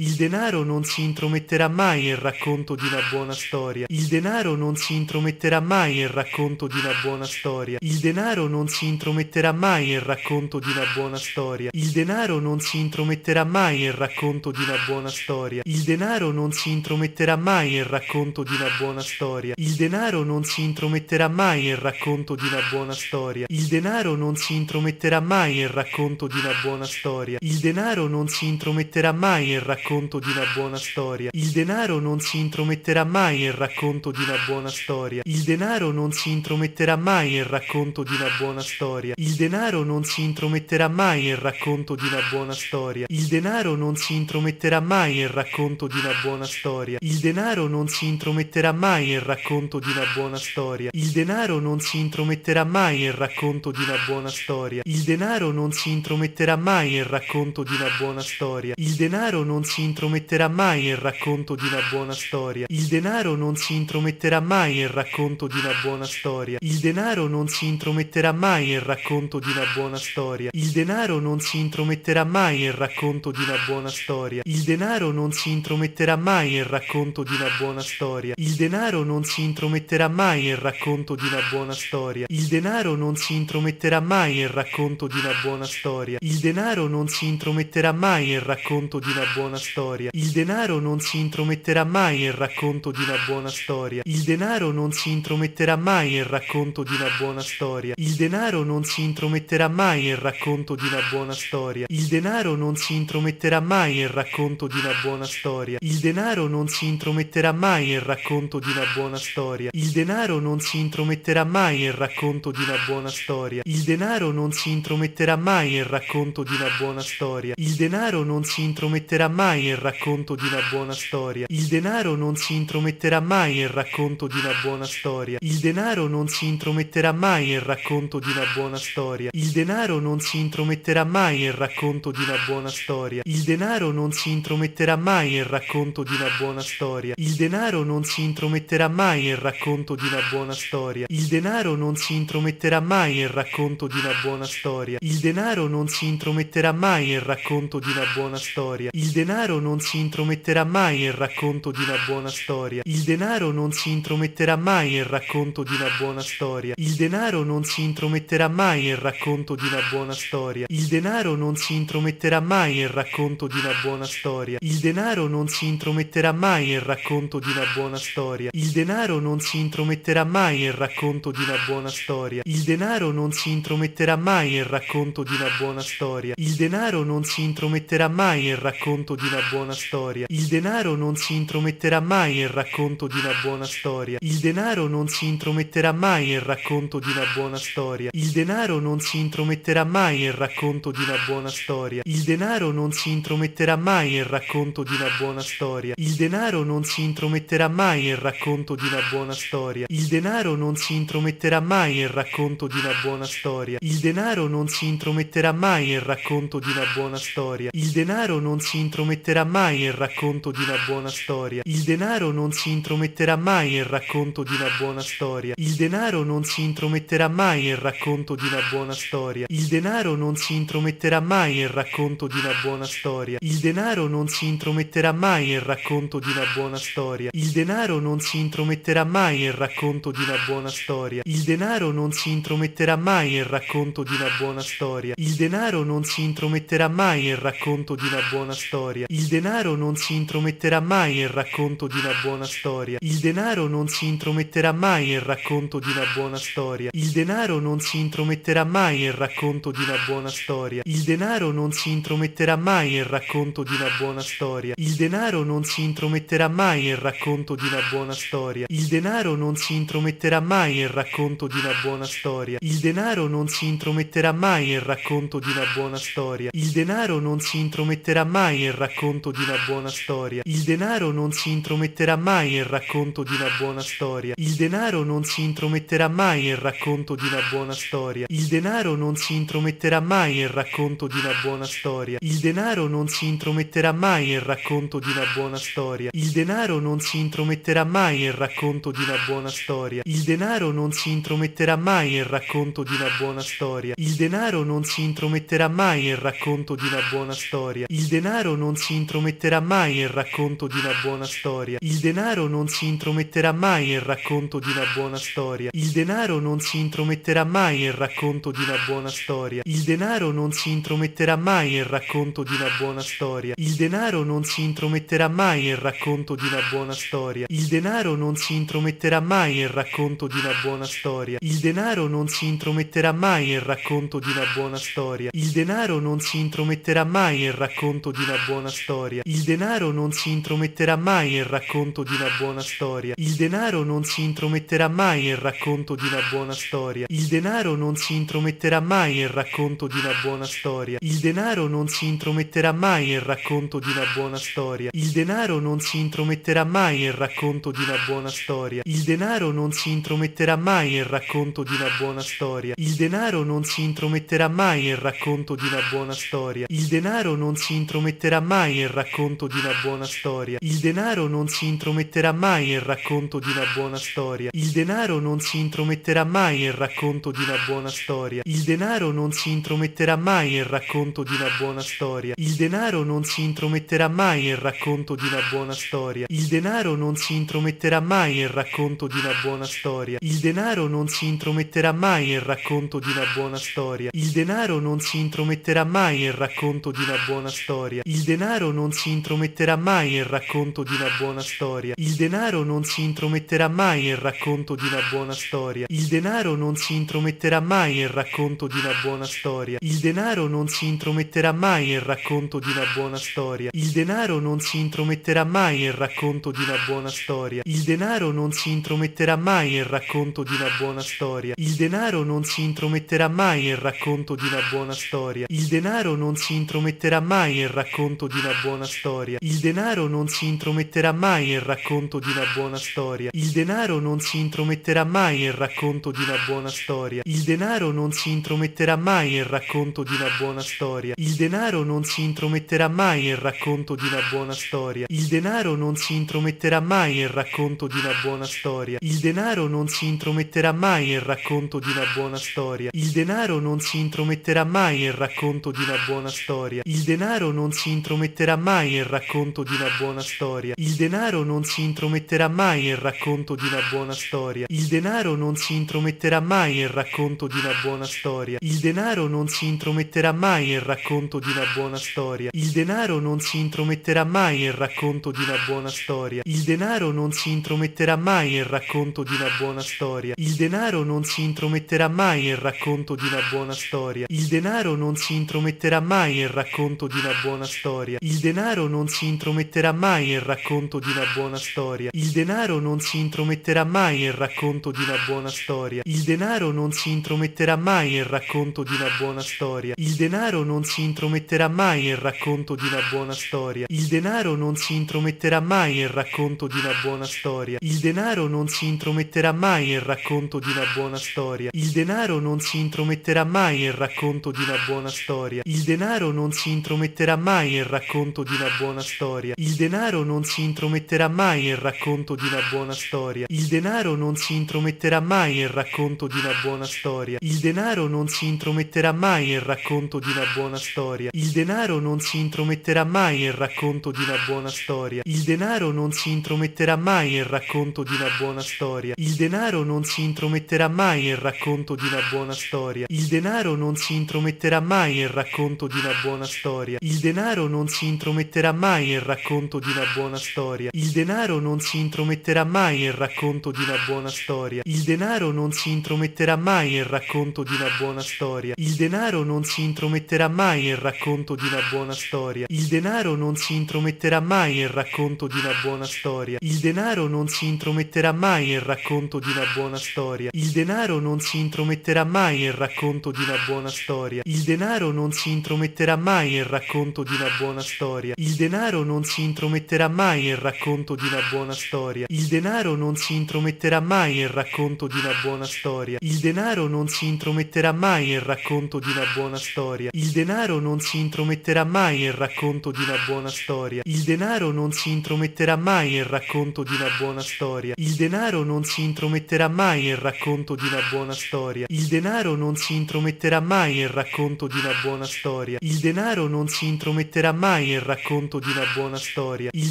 Il denaro non si intrometterà mai nel racconto di una buona storia. Il denaro non si intrometterà mai nel racconto di una buona storia. Il denaro non si intrometterà mai nel racconto di una buona storia. Il denaro non si intrometterà mai nel racconto di una buona storia. Il denaro non si intrometterà mai nel racconto di una buona storia. Il denaro non si intrometterà mai nel racconto di una buona storia. Il denaro non si intrometterà mai nel racconto di una buona storia. Il denaro non si intrometterà mai nel racconto racconto di una buona storia. Il denaro non si intrometterà mai nel racconto di una buona storia. Il denaro non si intrometterà mai nel racconto di una buona storia. Il denaro non si intrometterà mai nel racconto di una buona storia. Il denaro non si intrometterà mai nel racconto di una buona storia. Il denaro non si intrometterà mai nel racconto di una buona storia. Il denaro non si intrometterà mai nel racconto di una buona storia. Il denaro non si intrometterà mai nel racconto di una buona storia. Il denaro non si si intrometterà mai nel racconto di una buona storia. Il denaro non si intrometterà mai nel racconto di una buona storia. Il denaro non si intrometterà mai nel racconto di una buona storia. Il denaro non si intrometterà mai nel racconto di una buona storia. Il denaro non si intrometterà mai nel racconto di una buona storia. Il denaro non si intrometterà mai nel racconto di una buona storia. Il denaro non si intrometterà mai nel racconto di una buona storia. Il denaro non si intrometterà mai nel racconto di una buona storia storia. Il denaro non si intrometterà mai nel racconto di una buona storia. Il denaro non si intrometterà mai nel racconto di una buona storia. Il denaro non si intrometterà mai nel racconto di una buona storia. Il denaro non si intrometterà mai nel racconto di una buona storia. Il denaro non si intrometterà mai nel racconto di una buona storia. Il denaro non si intrometterà mai nel racconto di una buona storia. Il denaro non si intrometterà mai nel racconto di una buona storia. Il denaro non si intrometterà mai mai nel racconto di una buona storia. Il denaro non si intrometterà mai nel racconto di una buona storia. Il denaro non si intrometterà mai nel racconto di una buona storia. Il denaro non si intrometterà mai nel racconto di una buona storia. Il denaro non si intrometterà mai nel racconto di una buona storia. Il denaro non si intrometterà mai nel racconto di una buona storia. Il denaro non si intrometterà mai nel racconto di una buona storia. Il denaro non si intrometterà mai nel racconto di una buona storia. Il denaro denaro non si intrometterà mai nel racconto di una buona storia. Il denaro non si intrometterà mai nel racconto di una buona storia. Il denaro non si intrometterà mai nel racconto di una buona storia. Il denaro non si intrometterà mai nel racconto di una buona storia. Il denaro non si intrometterà mai nel racconto di una buona storia. Il denaro non si intrometterà mai nel racconto di una buona storia. Il denaro non si intrometterà mai nel racconto di una buona storia. Il denaro non si intrometterà mai nel racconto di una buona storia. Il denaro non si intrometterà mai nel racconto di una buona storia. Il denaro non si intrometterà mai nel racconto di una buona storia. Il denaro non si intrometterà mai nel racconto di una buona storia. Il denaro non si intrometterà mai nel racconto di una buona storia. Il denaro non si intrometterà mai nel racconto di una buona storia. Il denaro non si intrometterà mai nel racconto di una buona storia. Il denaro non si intrometterà mai nel racconto di una buona storia. Il denaro non si intrometterà mai intrometterà mai nel racconto di una buona storia. Il denaro non si intrometterà mai nel racconto di una buona storia. Il denaro non si intrometterà mai nel racconto di una buona storia. Il denaro non si intrometterà mai nel racconto di una buona storia. Il denaro non si intrometterà mai nel racconto di una buona storia. Il denaro non si intrometterà mai nel racconto di una buona storia. Il denaro non si intrometterà mai nel racconto di una buona storia. Il denaro non si intrometterà mai nel racconto di una buona storia. Il denaro non si intrometterà mai nel racconto di una buona storia. Il denaro non si intrometterà mai nel racconto di una buona storia. Il denaro non si intrometterà mai nel racconto di una buona storia. Il denaro non si intrometterà mai nel racconto di una buona storia. Il denaro non si intrometterà mai nel racconto di una buona storia. Il denaro non si intrometterà mai nel racconto di una buona storia. Il denaro non si intrometterà mai nel racconto di una buona storia. Il denaro non si intrometterà mai nel racconto racconto di una buona storia. Il denaro non si intrometterà mai nel racconto di una buona storia. Il denaro non si intrometterà mai nel racconto di una buona storia. Il denaro non si intrometterà mai nel racconto di una buona storia. Il denaro non si intrometterà mai nel racconto di una buona storia. Il denaro non si intrometterà mai nel racconto di una buona storia. Il denaro non si intrometterà mai nel racconto di una buona storia. Il denaro non si intrometterà mai nel racconto di una buona storia. Il denaro non si si intrometterà mai nel racconto di una buona storia. Il denaro non si intrometterà mai nel racconto di una buona storia. Il denaro non si intrometterà mai nel racconto di una buona storia. Il denaro non si intrometterà mai nel racconto di una buona storia. Il denaro non si intrometterà mai nel racconto di una buona storia. Il denaro non si intrometterà mai nel racconto di una buona storia. Il denaro non si intrometterà mai nel racconto di una buona storia. Il denaro non si intrometterà mai nel racconto di una buona storia buona storia. Il denaro non si intrometterà mai nel racconto di una buona storia. Il denaro non si intrometterà mai nel racconto di una buona storia. Il denaro non si intrometterà mai nel racconto di una buona storia. Il denaro non si intrometterà mai nel racconto di una buona storia. Il denaro non si intrometterà mai nel racconto di una buona storia. Il denaro non si intrometterà mai nel racconto di una buona storia. Il denaro non si intrometterà mai nel racconto di una buona storia. Il denaro non si intrometterà mai mai nel racconto di una buona storia. Il denaro non si intrometterà mai nel racconto di una buona storia. Il denaro non si intrometterà mai nel racconto di una buona storia. Il denaro non si intrometterà mai nel racconto di una buona storia. Il denaro non si intrometterà mai nel racconto di una buona storia. Il denaro non si intrometterà mai nel racconto di una buona storia. Il denaro non si intrometterà mai nel racconto di una buona storia. Il denaro non si intrometterà mai nel racconto di una buona storia. Il denaro denaro non si intrometterà mai nel racconto di una buona storia. Il denaro non si intrometterà mai nel racconto di una buona storia. Il denaro non si intrometterà mai nel racconto di una buona storia. Il denaro non si intrometterà mai nel racconto di una buona storia. Il denaro non si intrometterà mai nel racconto di una buona storia. Il denaro non si intrometterà mai nel racconto di una buona storia. Il denaro non si intrometterà mai nel racconto di una buona storia. Il denaro non si intrometterà mai nel racconto di una buona storia. Il denaro non si intrometterà mai nel racconto di una buona storia. Il denaro non si intrometterà mai nel racconto di una buona storia. Il denaro non si intrometterà mai nel racconto di una buona storia. Il denaro non si intrometterà mai nel racconto di una buona storia. Il denaro non si intrometterà mai nel racconto di una buona storia. Il denaro non si intrometterà mai nel racconto di una buona storia. Il denaro non si intrometterà mai nel racconto di una buona storia. Il denaro non si intrometterà intrometterà mai nel racconto di una buona storia. Il denaro non si intrometterà mai nel racconto di una buona storia. Il denaro non si intrometterà mai nel racconto di una buona storia. Il denaro non si intrometterà mai nel racconto di una buona storia. Il denaro non si intrometterà mai nel racconto di una buona storia. Il denaro non si intrometterà mai nel racconto di una buona storia. Il denaro non si intrometterà mai nel racconto di una buona storia. Il denaro non si intrometterà mai nel racconto di una buona storia. Il denaro non si intrometterà mai nel racconto di una buona storia. Il denaro non si intrometterà mai nel racconto di una buona storia. Il denaro non si intrometterà mai nel racconto di una buona storia. Il denaro non si intrometterà mai nel racconto di una buona storia. Il denaro non si intrometterà mai nel racconto di una buona storia. Il denaro non si intrometterà mai nel racconto di una buona storia. Il denaro non si intrometterà mai nel racconto di una buona storia. Il denaro non si intrometterà mai nel racconto racconto di una buona storia. Il denaro non si intrometterà mai nel racconto di una buona storia. Il denaro non si intrometterà mai nel racconto di una buona storia. Il denaro non si intrometterà mai nel racconto di una buona storia. Il denaro non si intrometterà mai nel racconto di una buona storia. Il denaro non si intrometterà mai nel racconto di una buona storia. Il denaro non si intrometterà mai nel racconto di una buona storia. Il denaro non si intrometterà mai nel racconto di una buona storia. Il denaro non si si intrometterà mai nel racconto di una buona storia. Il denaro non si intrometterà mai nel racconto di una buona storia. Il denaro non si intrometterà mai nel racconto di una buona storia. Il denaro non si intrometterà mai nel racconto di una buona storia. Il denaro non si intrometterà mai nel racconto di una buona storia. Il denaro non si intrometterà mai nel racconto di una buona storia. Il denaro non si intrometterà mai nel racconto di una buona storia. Il denaro non si intrometterà mai nel racconto di una buona storia storia. Il denaro non si intrometterà mai nel racconto di una buona storia. Il denaro non si intrometterà mai nel racconto di una buona storia. Il denaro non si intrometterà mai nel racconto di una buona storia. Il denaro non si intrometterà mai nel racconto di una buona storia. Il denaro non si intrometterà mai nel racconto di una buona storia. Il denaro non si intrometterà mai nel racconto di una buona storia. Il denaro non si intrometterà mai nel racconto di una buona storia. Il denaro non si intrometterà mai mai nel racconto di una buona storia. Il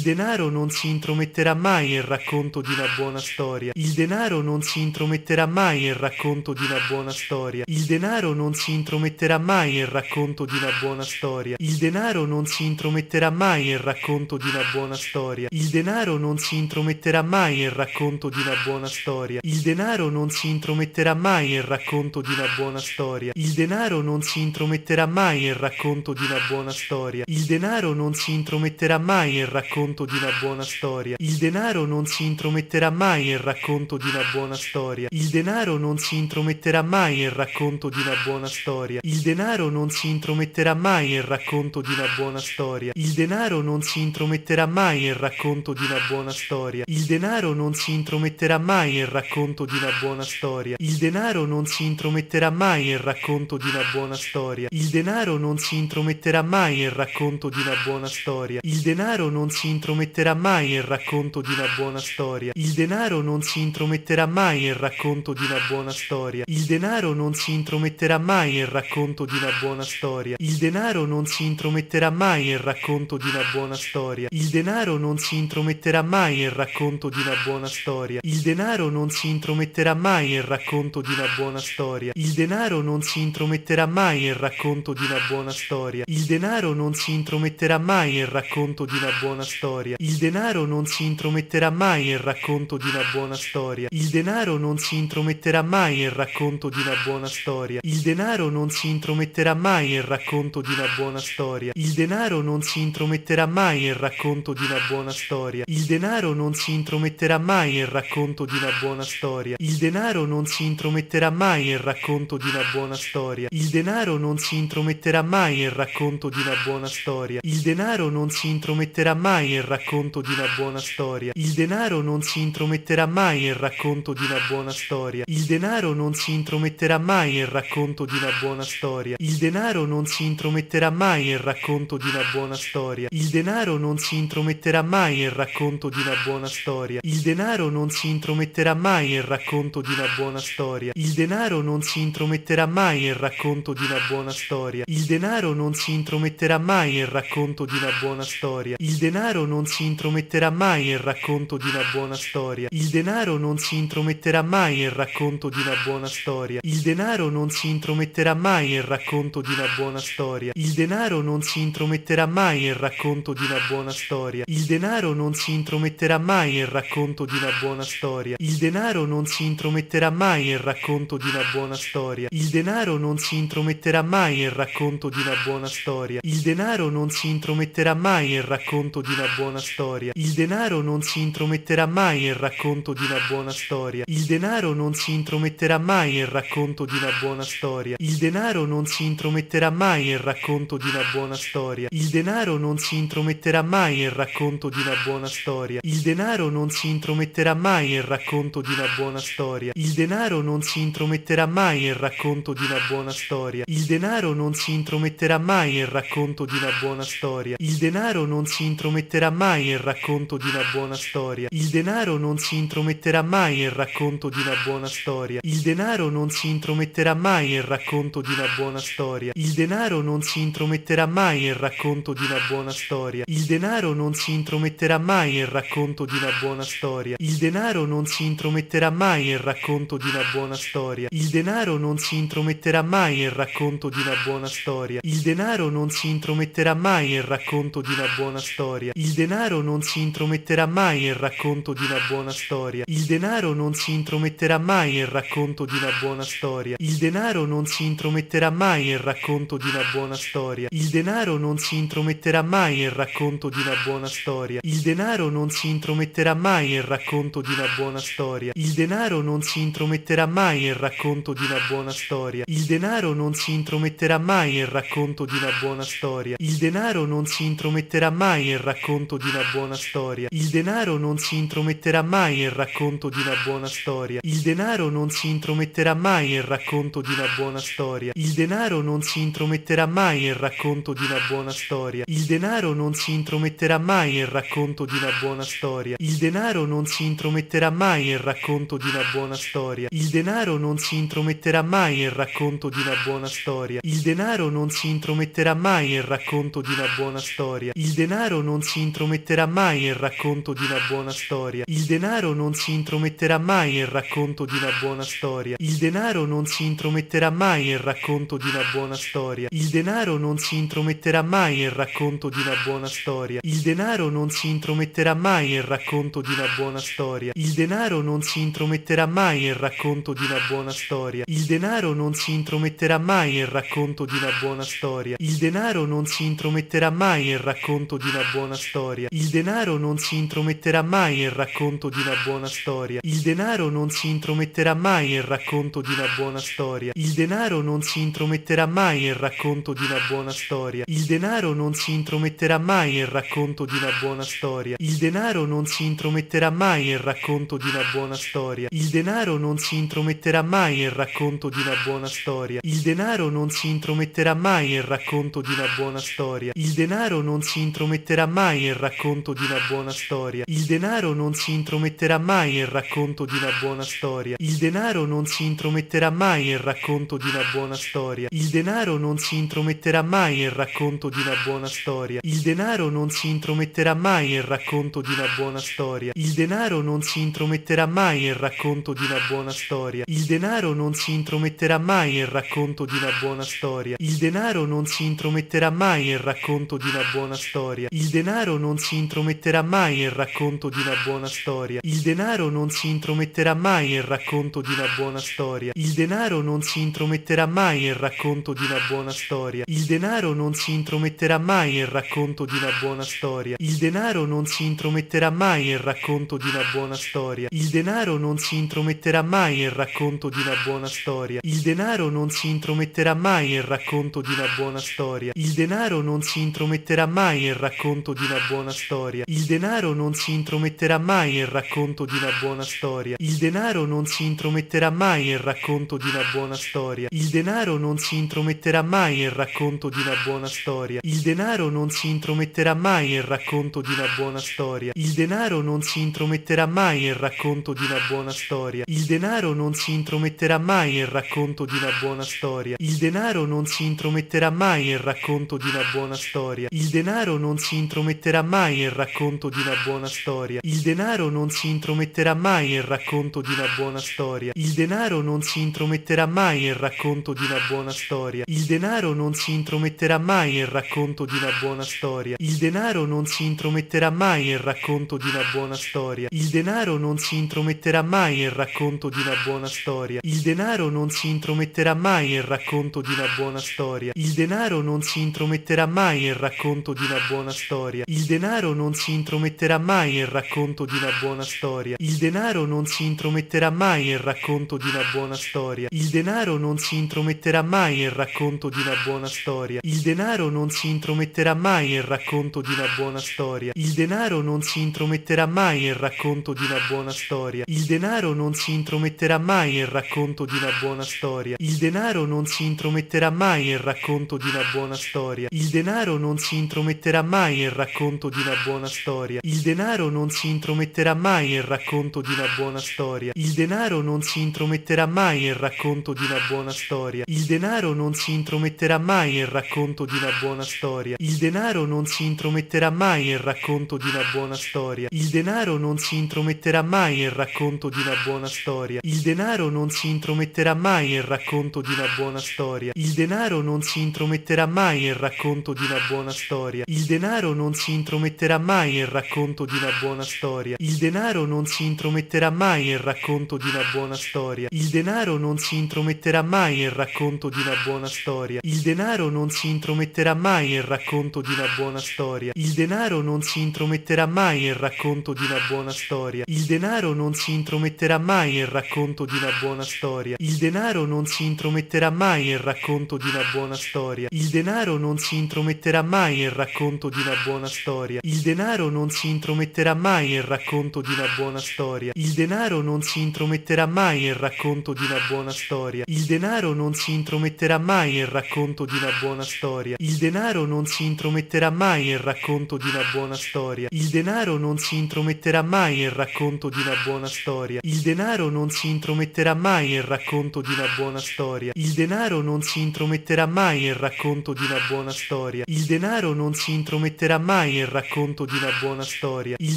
denaro non si intrometterà mai nel racconto di una buona storia. Il denaro non si intrometterà mai nel racconto di una buona storia. Il denaro non si intrometterà mai nel racconto di una buona storia. Il denaro non si intrometterà mai nel racconto di una buona storia. Il denaro non si intrometterà mai nel racconto di una buona storia. Il denaro non si intrometterà mai nel racconto di una buona storia. Il denaro non si intrometterà mai nel racconto di una buona storia. Il denaro denaro non si intrometterà mai nel racconto di una buona storia. Il denaro non si intrometterà mai nel racconto di una buona storia. Il denaro non si intrometterà mai nel racconto di una buona storia. Il denaro non si intrometterà mai nel racconto di una buona storia. Il denaro non si intrometterà mai nel racconto di una buona storia. Il denaro non si intrometterà mai nel racconto di una buona storia. Il denaro non si intrometterà mai nel racconto di una buona storia. Il denaro non si intrometterà mai nel racconto di di una buona storia. Il denaro non si intrometterà mai nel racconto di una buona storia. Il denaro non si intrometterà mai nel racconto di una buona storia. Il denaro non si intrometterà mai nel racconto di una buona storia. Il denaro non si intrometterà mai nel racconto di una buona storia. Il denaro non si intrometterà mai nel racconto di una buona storia. Il denaro non si intrometterà mai nel racconto di una buona storia. Il denaro non si intrometterà mai nel racconto di una buona storia. Il denaro non si intrometterà mai intrometterà mai nel racconto di una buona storia. Il denaro non si intrometterà mai nel racconto di una buona storia. Il denaro non si intrometterà mai nel racconto di una buona storia. Il denaro non si intrometterà mai nel racconto di una buona storia. Il denaro non si intrometterà mai nel racconto di una buona storia. Il denaro non si intrometterà mai nel racconto di una buona storia. Il denaro non si intrometterà mai nel racconto di una buona storia. Il denaro non si intrometterà mai nel racconto di una buona storia storia. Il denaro non si intrometterà mai nel racconto di una buona storia. Il denaro non si intrometterà mai nel racconto di una buona storia. Il denaro non si intrometterà mai nel racconto di una buona storia. Il denaro non si intrometterà mai nel racconto di una buona storia. Il denaro non si intrometterà mai nel racconto di una buona storia. Il denaro non si intrometterà mai nel racconto di una buona storia. Il denaro non si intrometterà mai nel racconto di una buona storia. Il denaro non si intrometterà mai nel racconto racconto di una buona storia. Il denaro non si intrometterà mai nel racconto di una buona storia. Il denaro non si intrometterà mai nel racconto di una buona storia. Il denaro non si intrometterà mai nel racconto di una buona storia. Il denaro non si intrometterà mai nel racconto di una buona storia. Il denaro non si intrometterà mai nel racconto di una buona storia. Il denaro non si intrometterà mai nel racconto di una buona storia. Il denaro non si intrometterà mai nel racconto di una buona storia. Il denaro non si si intrometterà mai nel racconto di una buona storia. Il denaro non si intrometterà mai nel racconto di una buona storia. Il denaro non si intrometterà mai nel racconto di una buona storia. Il denaro non si intrometterà mai nel racconto di una buona storia. Il denaro non si intrometterà mai nel racconto di una buona storia. Il denaro non si intrometterà mai nel racconto di una buona storia. Il denaro non si intrometterà mai nel racconto di una buona storia. Il denaro non si intrometterà mai nel racconto di una buona storia storia. Il denaro non si intrometterà mai nel racconto di una buona storia. Il denaro non si intrometterà mai nel racconto di una buona storia. Il denaro non si intrometterà mai nel racconto di una buona storia. Il denaro non si intrometterà mai nel racconto di una buona storia. Il denaro non si intrometterà mai nel racconto di una buona storia. Il denaro non si intrometterà mai nel racconto di una buona storia. Il denaro non si intrometterà mai nel racconto di una buona storia. Il denaro non si intrometterà mai mai nel racconto di una buona storia. Il denaro non si intrometterà mai nel racconto di una buona storia. Il denaro non si intrometterà mai nel racconto di una buona storia. Il denaro non si intrometterà mai nel racconto di una buona storia. Il denaro non si intrometterà mai nel racconto di una buona storia. Il denaro non si intrometterà mai nel racconto di una buona storia. Il denaro non si intrometterà mai nel racconto di una buona storia. Il denaro non si intrometterà mai nel racconto di una buona storia. Il denaro denaro non si intrometterà mai nel racconto di una buona storia. Il denaro non si intrometterà mai nel racconto di una buona storia. Il denaro non si intrometterà mai nel racconto di una buona storia. Il denaro non si intrometterà mai nel racconto di una buona storia. Il denaro non si intrometterà mai nel racconto di una buona storia. Il denaro non si intrometterà mai nel racconto di una buona storia. Il denaro non si intrometterà mai nel racconto di una buona storia. Il denaro non si intrometterà mai nel racconto di di una buona storia. Il denaro non si intrometterà mai nel racconto di una buona storia. Il denaro non si intrometterà mai nel racconto di una buona storia. Il denaro non si intrometterà mai nel racconto di una buona storia. Il denaro non si intrometterà mai nel racconto di una buona storia. Il denaro non si intrometterà mai nel racconto di una buona storia. Il denaro non si intrometterà mai nel racconto di una buona storia. Il denaro non si intrometterà mai nel racconto di una buona storia. Il denaro non si intrometterà mai intrometterà mai nel racconto di una buona storia. Il denaro non si intrometterà mai nel racconto di una buona storia. Il denaro non si intrometterà mai nel racconto di una buona storia. Il denaro non si intrometterà mai nel racconto di una buona storia. Il denaro non si intrometterà mai nel racconto di una buona storia. Il denaro non si intrometterà mai nel racconto di una buona storia. Il denaro non si intrometterà mai nel racconto di una buona storia. Il denaro non si intrometterà mai nel racconto di una buona storia storia. Il denaro non si intrometterà mai nel racconto di una buona storia. Il denaro non si intrometterà mai nel racconto di una buona storia. Il denaro non si intrometterà mai nel racconto di una buona storia. Il denaro non si intrometterà mai nel racconto di una buona storia. Il denaro non si intrometterà mai nel racconto di una buona storia. Il denaro non si intrometterà mai nel racconto di una buona storia. Il denaro non si intrometterà mai nel racconto di una buona storia. Il denaro non si intrometterà mai nel racconto racconto di una buona storia. Il denaro non si intrometterà mai nel racconto di una buona storia. Il denaro non si intrometterà mai nel racconto di una buona storia. Il denaro non si intrometterà mai nel racconto di una buona storia. Il denaro non si intrometterà mai nel racconto di una buona storia. Il denaro non si intrometterà mai nel racconto di una buona storia. Il denaro non si intrometterà mai nel racconto di una buona storia. Il denaro non si intrometterà mai nel racconto di una buona storia. Il denaro non si intrometterà mai nel racconto di una buona storia. Il denaro non si intrometterà mai nel racconto di una buona storia. Il denaro non si intrometterà mai nel racconto di una buona storia. Il denaro non si intrometterà mai nel racconto di una buona storia. Il denaro non si intrometterà mai nel racconto di una buona storia. Il denaro non si intrometterà mai nel racconto di una buona storia. Il denaro non si intrometterà mai nel racconto di una buona storia. Il denaro non si intrometterà mai nel racconto di una buona storia. Il denaro non si intrometterà mai nel racconto di una buona storia. Il denaro non si intrometterà mai nel racconto di una buona storia. Il denaro non si intrometterà mai nel racconto di una buona storia. Il denaro non si intrometterà mai nel racconto di una buona storia. Il denaro non si intrometterà mai nel racconto di una buona storia. Il denaro non si intrometterà mai nel racconto di una buona storia. Il denaro non si intrometterà mai nel racconto di una buona storia. Il denaro non si intrometterà mai mai nel racconto di una buona storia. Il denaro non si intrometterà mai nel racconto di una buona storia. Il denaro non si intrometterà mai nel racconto di una buona storia. Il denaro non si intrometterà mai nel racconto di una buona storia. Il denaro non si intrometterà mai nel racconto di una buona storia. Il denaro non si intrometterà mai nel racconto di una buona storia. Il denaro non si intrometterà mai nel racconto di una buona storia. Il denaro non si intrometterà mai nel racconto di una buona storia. Il denaro denaro non si intrometterà mai nel racconto di una buona storia. Il denaro non si intrometterà mai nel racconto di una buona storia. Il denaro non si intrometterà mai nel racconto di una buona storia. Il denaro non si intrometterà mai nel racconto di una buona storia. Il denaro non si intrometterà mai nel racconto di una buona storia. Il denaro non si intrometterà mai nel racconto di una buona storia. Il denaro non si intrometterà mai nel racconto di una buona storia. Il denaro non si intrometterà mai nel racconto di una buona storia di una buona storia. Il denaro non si intrometterà mai nel racconto di una buona storia. Il denaro non si intrometterà mai nel racconto di una buona storia. Il denaro non si intrometterà mai nel racconto di una buona storia. Il denaro non si intrometterà mai nel racconto di una buona storia. Il denaro non si intrometterà mai nel racconto di una buona storia. Il denaro non si intrometterà mai nel racconto di una buona storia. Il denaro non si intrometterà mai nel racconto di una buona storia. Il denaro non si intrometterà mai intrometterà mai nel racconto di una buona storia. Il denaro non si intrometterà mai nel racconto di una buona storia. Il denaro non si intrometterà mai nel racconto di una buona storia. Il denaro non si intrometterà mai nel racconto di una buona storia. Il denaro non si intrometterà mai nel racconto di una buona storia. Il denaro non si intrometterà mai nel racconto di una buona storia. Il denaro non si intrometterà mai nel racconto di una buona storia. Il denaro non si intrometterà mai nel racconto di una buona storia storia. Il denaro non si intrometterà mai nel racconto di una buona storia. Il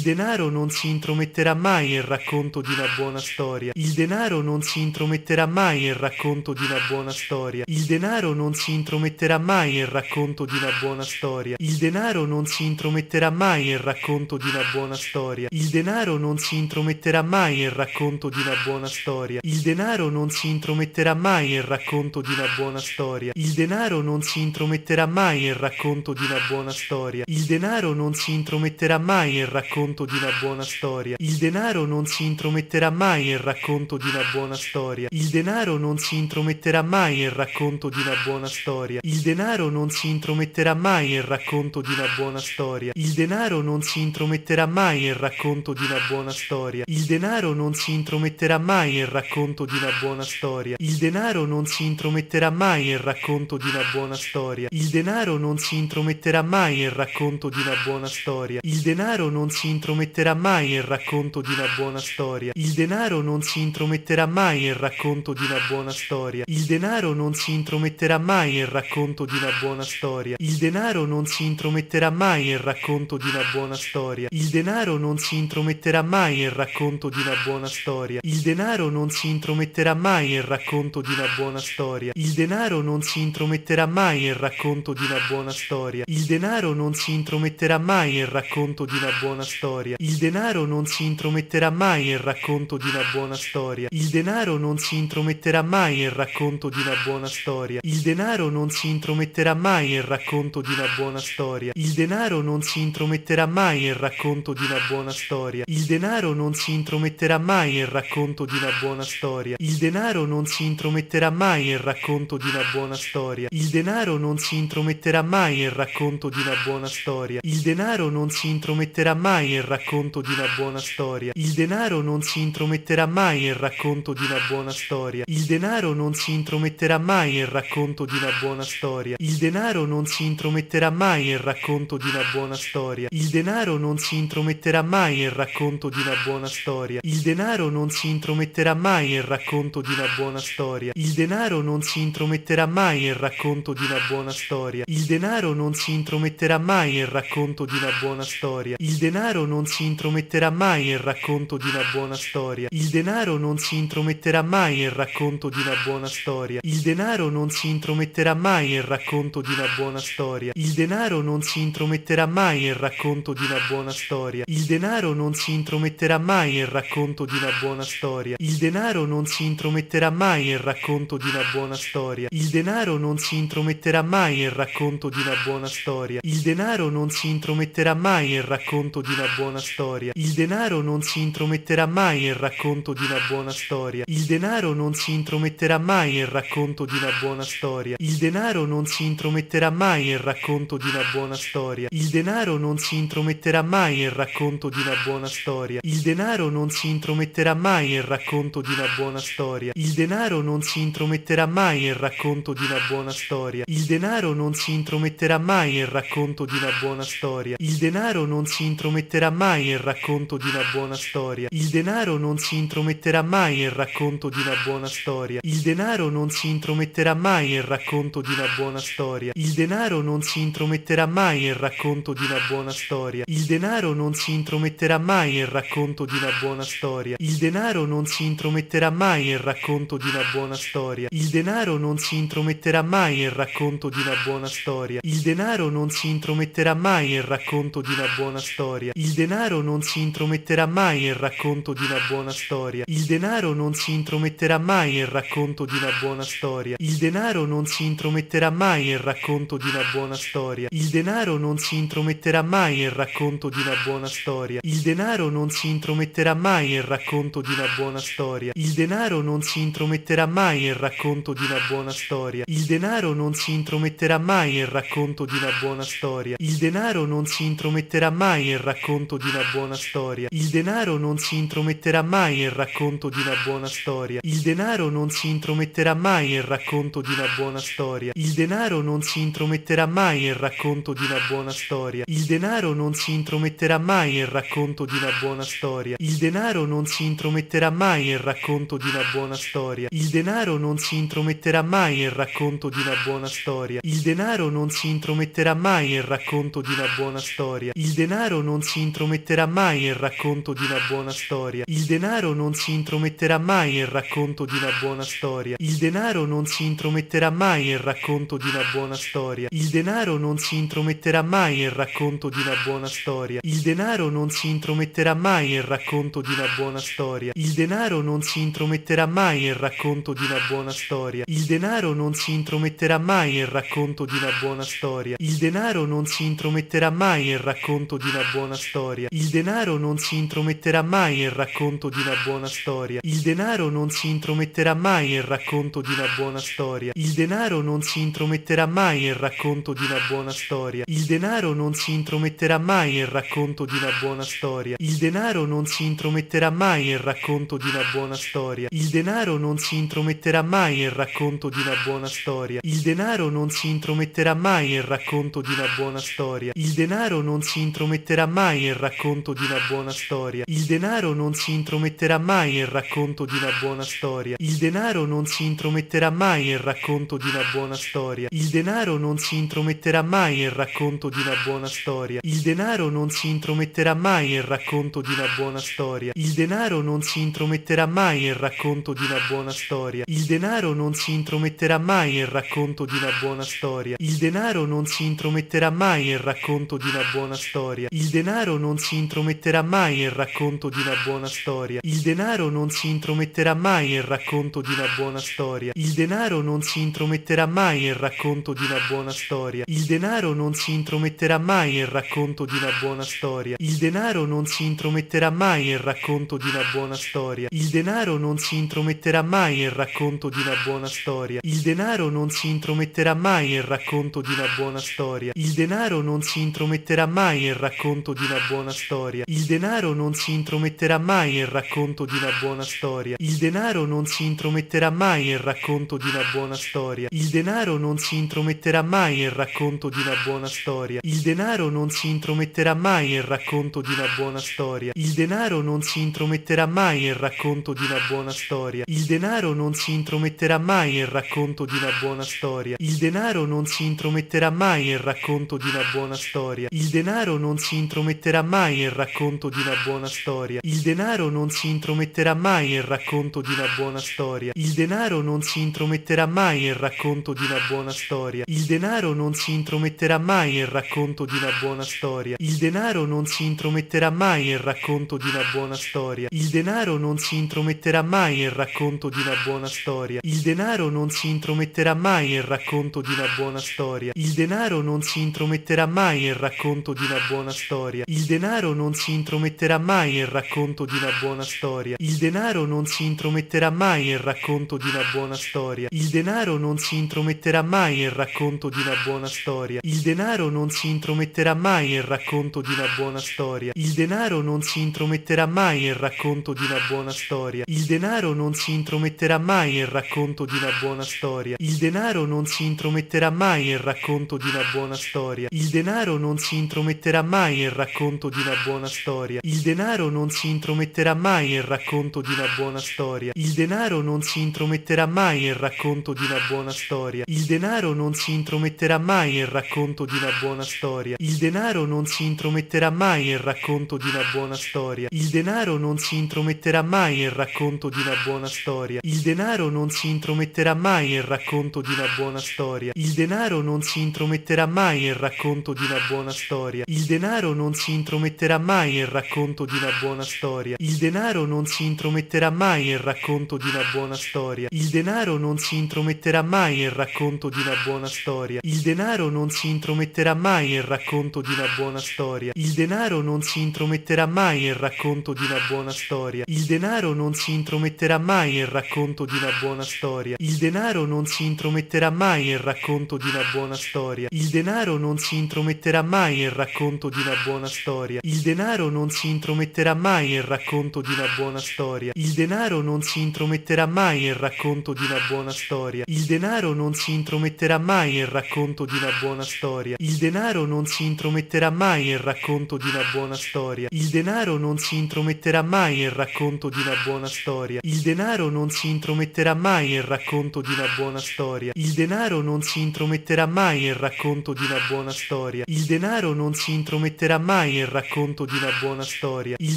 denaro non si intrometterà mai nel racconto di una buona storia. Il denaro non si intrometterà mai nel racconto di una buona storia. Il denaro non si intrometterà mai nel racconto di una buona storia. Il denaro non si intrometterà mai nel racconto di una buona storia. Il denaro non si intrometterà mai nel racconto di una buona storia. Il denaro non si intrometterà mai nel racconto di una buona storia. Il denaro non si intrometterà mai nel racconto racconto di una buona storia. Il denaro non si intrometterà mai nel racconto di una buona storia. Il denaro non si intrometterà mai nel racconto di una buona storia. Il denaro non si intrometterà mai nel racconto di una buona storia. Il denaro non si intrometterà mai nel racconto di una buona storia. Il denaro non si intrometterà mai nel racconto di una buona storia. Il denaro non si intrometterà mai nel racconto di una buona storia. Il denaro non si intrometterà mai nel racconto di una buona storia. Il denaro non si intrometterà mai nel racconto di una buona storia. Il denaro non si intrometterà mai nel racconto di una buona storia. Il denaro non si intrometterà mai nel racconto di una buona storia. Il denaro non si intrometterà mai nel racconto di una buona storia. Il denaro non si intrometterà mai nel racconto di una buona storia. Il denaro non si intrometterà mai nel racconto di una buona storia. Il denaro non si intrometterà mai nel racconto di una buona storia. Il denaro non si intrometterà mai nel racconto di una buona storia storia. Il denaro non si intrometterà mai nel racconto di una buona storia. Il denaro non si intrometterà mai nel racconto di una buona storia. Il denaro non si intrometterà mai nel racconto di una buona storia. Il denaro non si intrometterà mai nel racconto di una buona storia. Il denaro non si intrometterà mai nel racconto di una buona storia. Il denaro non si intrometterà mai nel racconto di una buona storia. Il denaro non si intrometterà mai nel racconto di una buona storia. Il denaro non si intrometterà mai mai nel racconto di una buona storia. Il denaro non si intrometterà mai nel racconto di una buona storia. Il denaro non si intrometterà mai nel racconto di una buona storia. Il denaro non si intrometterà mai nel racconto di una buona storia. Il denaro non si intrometterà mai nel racconto di una buona storia. Il denaro non si intrometterà mai nel racconto di una buona storia. Il denaro non si intrometterà mai nel racconto di una buona storia. Il denaro non si intrometterà mai nel racconto di una buona storia. Il denaro denaro non si intrometterà mai nel racconto di una buona storia. Il denaro non si intrometterà mai nel racconto di una buona storia. Il denaro non si intrometterà mai nel racconto di una buona storia. Il denaro non si intrometterà mai nel racconto di una buona storia. Il denaro non si intrometterà mai nel racconto di una buona storia. Il denaro non si intrometterà mai nel racconto di una buona storia. Il denaro non si intrometterà mai nel racconto di una buona storia. Il denaro non si intrometterà mai nel racconto di una buona storia. Il denaro non si intrometterà mai nel racconto di una buona storia. Il denaro non si intrometterà mai nel racconto di una buona storia. Il denaro non si intrometterà mai nel racconto di una buona storia. Il denaro non si intrometterà mai nel racconto di una buona storia. Il denaro non si intrometterà mai nel racconto di una buona storia. Il denaro non si intrometterà mai nel racconto di una buona storia. Il denaro non si intrometterà mai nel racconto di una buona storia. Il denaro non si intrometterà intrometterà mai nel racconto di una buona storia. Il denaro non si intrometterà mai nel racconto di una buona storia. Il denaro non si intrometterà mai nel racconto di una buona storia. Il denaro non si intrometterà mai nel racconto di una buona storia. Il denaro non si intrometterà mai nel racconto di una buona storia. Il denaro non si intrometterà mai nel racconto di una buona storia. Il denaro non si intrometterà mai nel racconto di una buona storia. Il denaro non si intrometterà mai nel racconto di una buona storia storia. Il denaro non si intrometterà mai nel racconto di una buona storia. Il denaro non si intrometterà mai nel racconto di una buona storia. Il denaro non si intrometterà mai nel racconto di una buona storia. Il denaro non si intrometterà mai nel racconto di una buona storia. Il denaro non si intrometterà mai nel racconto di una buona storia. Il denaro non si intrometterà mai nel racconto di una buona storia. Il denaro non si intrometterà mai nel racconto di una buona storia. Il denaro non si intrometterà mai nel racconto racconto di una buona storia. Il denaro non si intrometterà mai nel racconto di una buona storia. Il denaro non si intrometterà mai nel racconto di una buona storia. Il denaro non si intrometterà mai nel racconto di una buona storia. Il denaro non si intrometterà mai nel racconto di una buona storia. Il denaro non si intrometterà mai nel racconto di una buona storia. Il denaro non si intrometterà mai nel racconto di una buona storia. Il denaro non si intrometterà mai nel racconto di una buona storia. Il denaro non si intrometterà mai nel racconto di una buona storia. Il denaro non si intrometterà mai nel racconto di una buona storia. Il denaro non si intrometterà mai nel racconto di una buona storia. Il denaro non si intrometterà mai nel racconto di una buona storia. Il denaro non si intrometterà mai nel racconto di una buona storia. Il denaro non si intrometterà mai nel racconto di una buona storia. Il denaro non si intrometterà mai nel racconto di una buona storia. Il denaro non si intrometterà mai nel racconto di una buona storia buona storia. Il denaro non si intrometterà mai nel racconto di una buona storia. Il denaro non si intrometterà mai nel racconto di una buona storia. Il denaro non si intrometterà mai nel racconto di una buona storia. Il denaro non si intrometterà mai nel racconto di una buona storia. Il denaro non si intrometterà mai nel racconto di una buona storia. Il denaro non si intrometterà mai nel racconto di una buona storia. Il denaro non si intrometterà mai nel racconto di una buona storia. Il denaro non si intrometterà mai mai nel racconto di una buona storia. Il denaro non si intrometterà mai nel racconto di una buona storia. Il denaro non si intrometterà mai nel racconto di una buona storia. Il denaro non si intrometterà mai nel racconto di una buona storia. Il denaro non si intrometterà mai nel racconto di una buona storia. Il denaro non si intrometterà mai nel racconto di una buona storia. Il denaro non si intrometterà mai nel racconto di una buona storia. Il denaro non si intrometterà mai nel racconto di una buona storia. Il denaro denaro non si intrometterà mai nel racconto di una buona storia. Il denaro non si intrometterà mai nel racconto di una buona storia. Il denaro non si intrometterà mai nel racconto di una buona storia. Il denaro non si intrometterà mai nel racconto di una buona storia. Il denaro non si intrometterà mai nel racconto di una buona storia. Il denaro non si intrometterà mai nel racconto di una buona storia. Il denaro non si intrometterà mai nel racconto di una buona storia. Il denaro non si intrometterà mai nel racconto di una buona storia. Il denaro non si intrometterà mai nel racconto di una buona storia. Il denaro non si intrometterà mai nel racconto di una buona storia. Il denaro non si intrometterà mai nel racconto di una buona storia. Il denaro non si intrometterà mai nel racconto di una buona storia. Il denaro non si intrometterà mai nel racconto di una buona storia. Il denaro non si intrometterà mai nel racconto di una buona storia. Il denaro non si intrometterà mai nel racconto di una buona storia. Il denaro non si intrometterà intrometterà mai nel racconto di una buona storia. Il denaro non si intrometterà mai nel racconto di una buona storia. Il denaro non si intrometterà mai nel racconto di una buona storia. Il denaro non si intrometterà mai nel racconto di una buona storia. Il denaro non si intrometterà mai nel racconto di una buona storia. Il denaro non si intrometterà mai nel racconto di una buona storia. Il denaro non si intrometterà mai nel racconto di una buona storia. Il denaro non si intrometterà mai nel racconto di una buona storia storia. Il denaro non si intrometterà mai nel racconto di una buona storia. Il denaro non si intrometterà mai nel racconto di una buona storia. Il denaro non si intrometterà mai nel racconto di una buona storia. Il denaro non si intrometterà mai nel racconto di una buona storia. Il denaro non si intrometterà mai nel racconto di una buona storia. Il denaro non si intrometterà mai nel racconto di una buona storia. Il denaro non si intrometterà mai nel racconto di una buona storia. Il denaro non si intrometterà mai nel racconto racconto di una buona storia. Il denaro non si intrometterà mai nel racconto di una buona storia. Il denaro non si intrometterà mai nel racconto di una buona storia. Il denaro non si intrometterà mai nel racconto di una buona storia. Il denaro non si intrometterà mai nel racconto di una buona storia. Il denaro non si intrometterà mai nel racconto di una buona storia. Il denaro non si intrometterà mai nel racconto di una buona storia. Il denaro non si intrometterà mai nel racconto di una buona storia. Il denaro non non si intrometterà mai nel racconto di una buona storia. Il denaro non si intrometterà mai nel racconto di una buona storia. Il denaro non si intrometterà mai nel racconto di una buona storia. Il denaro non si intrometterà mai nel racconto di una buona storia. Il denaro non si intrometterà mai nel racconto di una buona storia. Il denaro non si intrometterà mai nel racconto di una buona storia. Il denaro non si intrometterà mai nel racconto di una buona storia. Il denaro non si intrometterà mai nel racconto di una buona buona storia. Il denaro non si intrometterà mai nel racconto di una buona storia. Il denaro non si intrometterà mai nel racconto di una buona storia. Il denaro non si intrometterà mai nel racconto di una buona storia. Il denaro non si intrometterà mai nel racconto di una buona storia. Il denaro non si intrometterà mai nel racconto di una buona storia. Il denaro non si intrometterà mai nel racconto di una buona storia. Il denaro non si intrometterà mai nel racconto di una buona storia. Il denaro non si intrometterà mai mai nel racconto di una buona storia. Il denaro non si intrometterà mai nel racconto di una buona storia. Il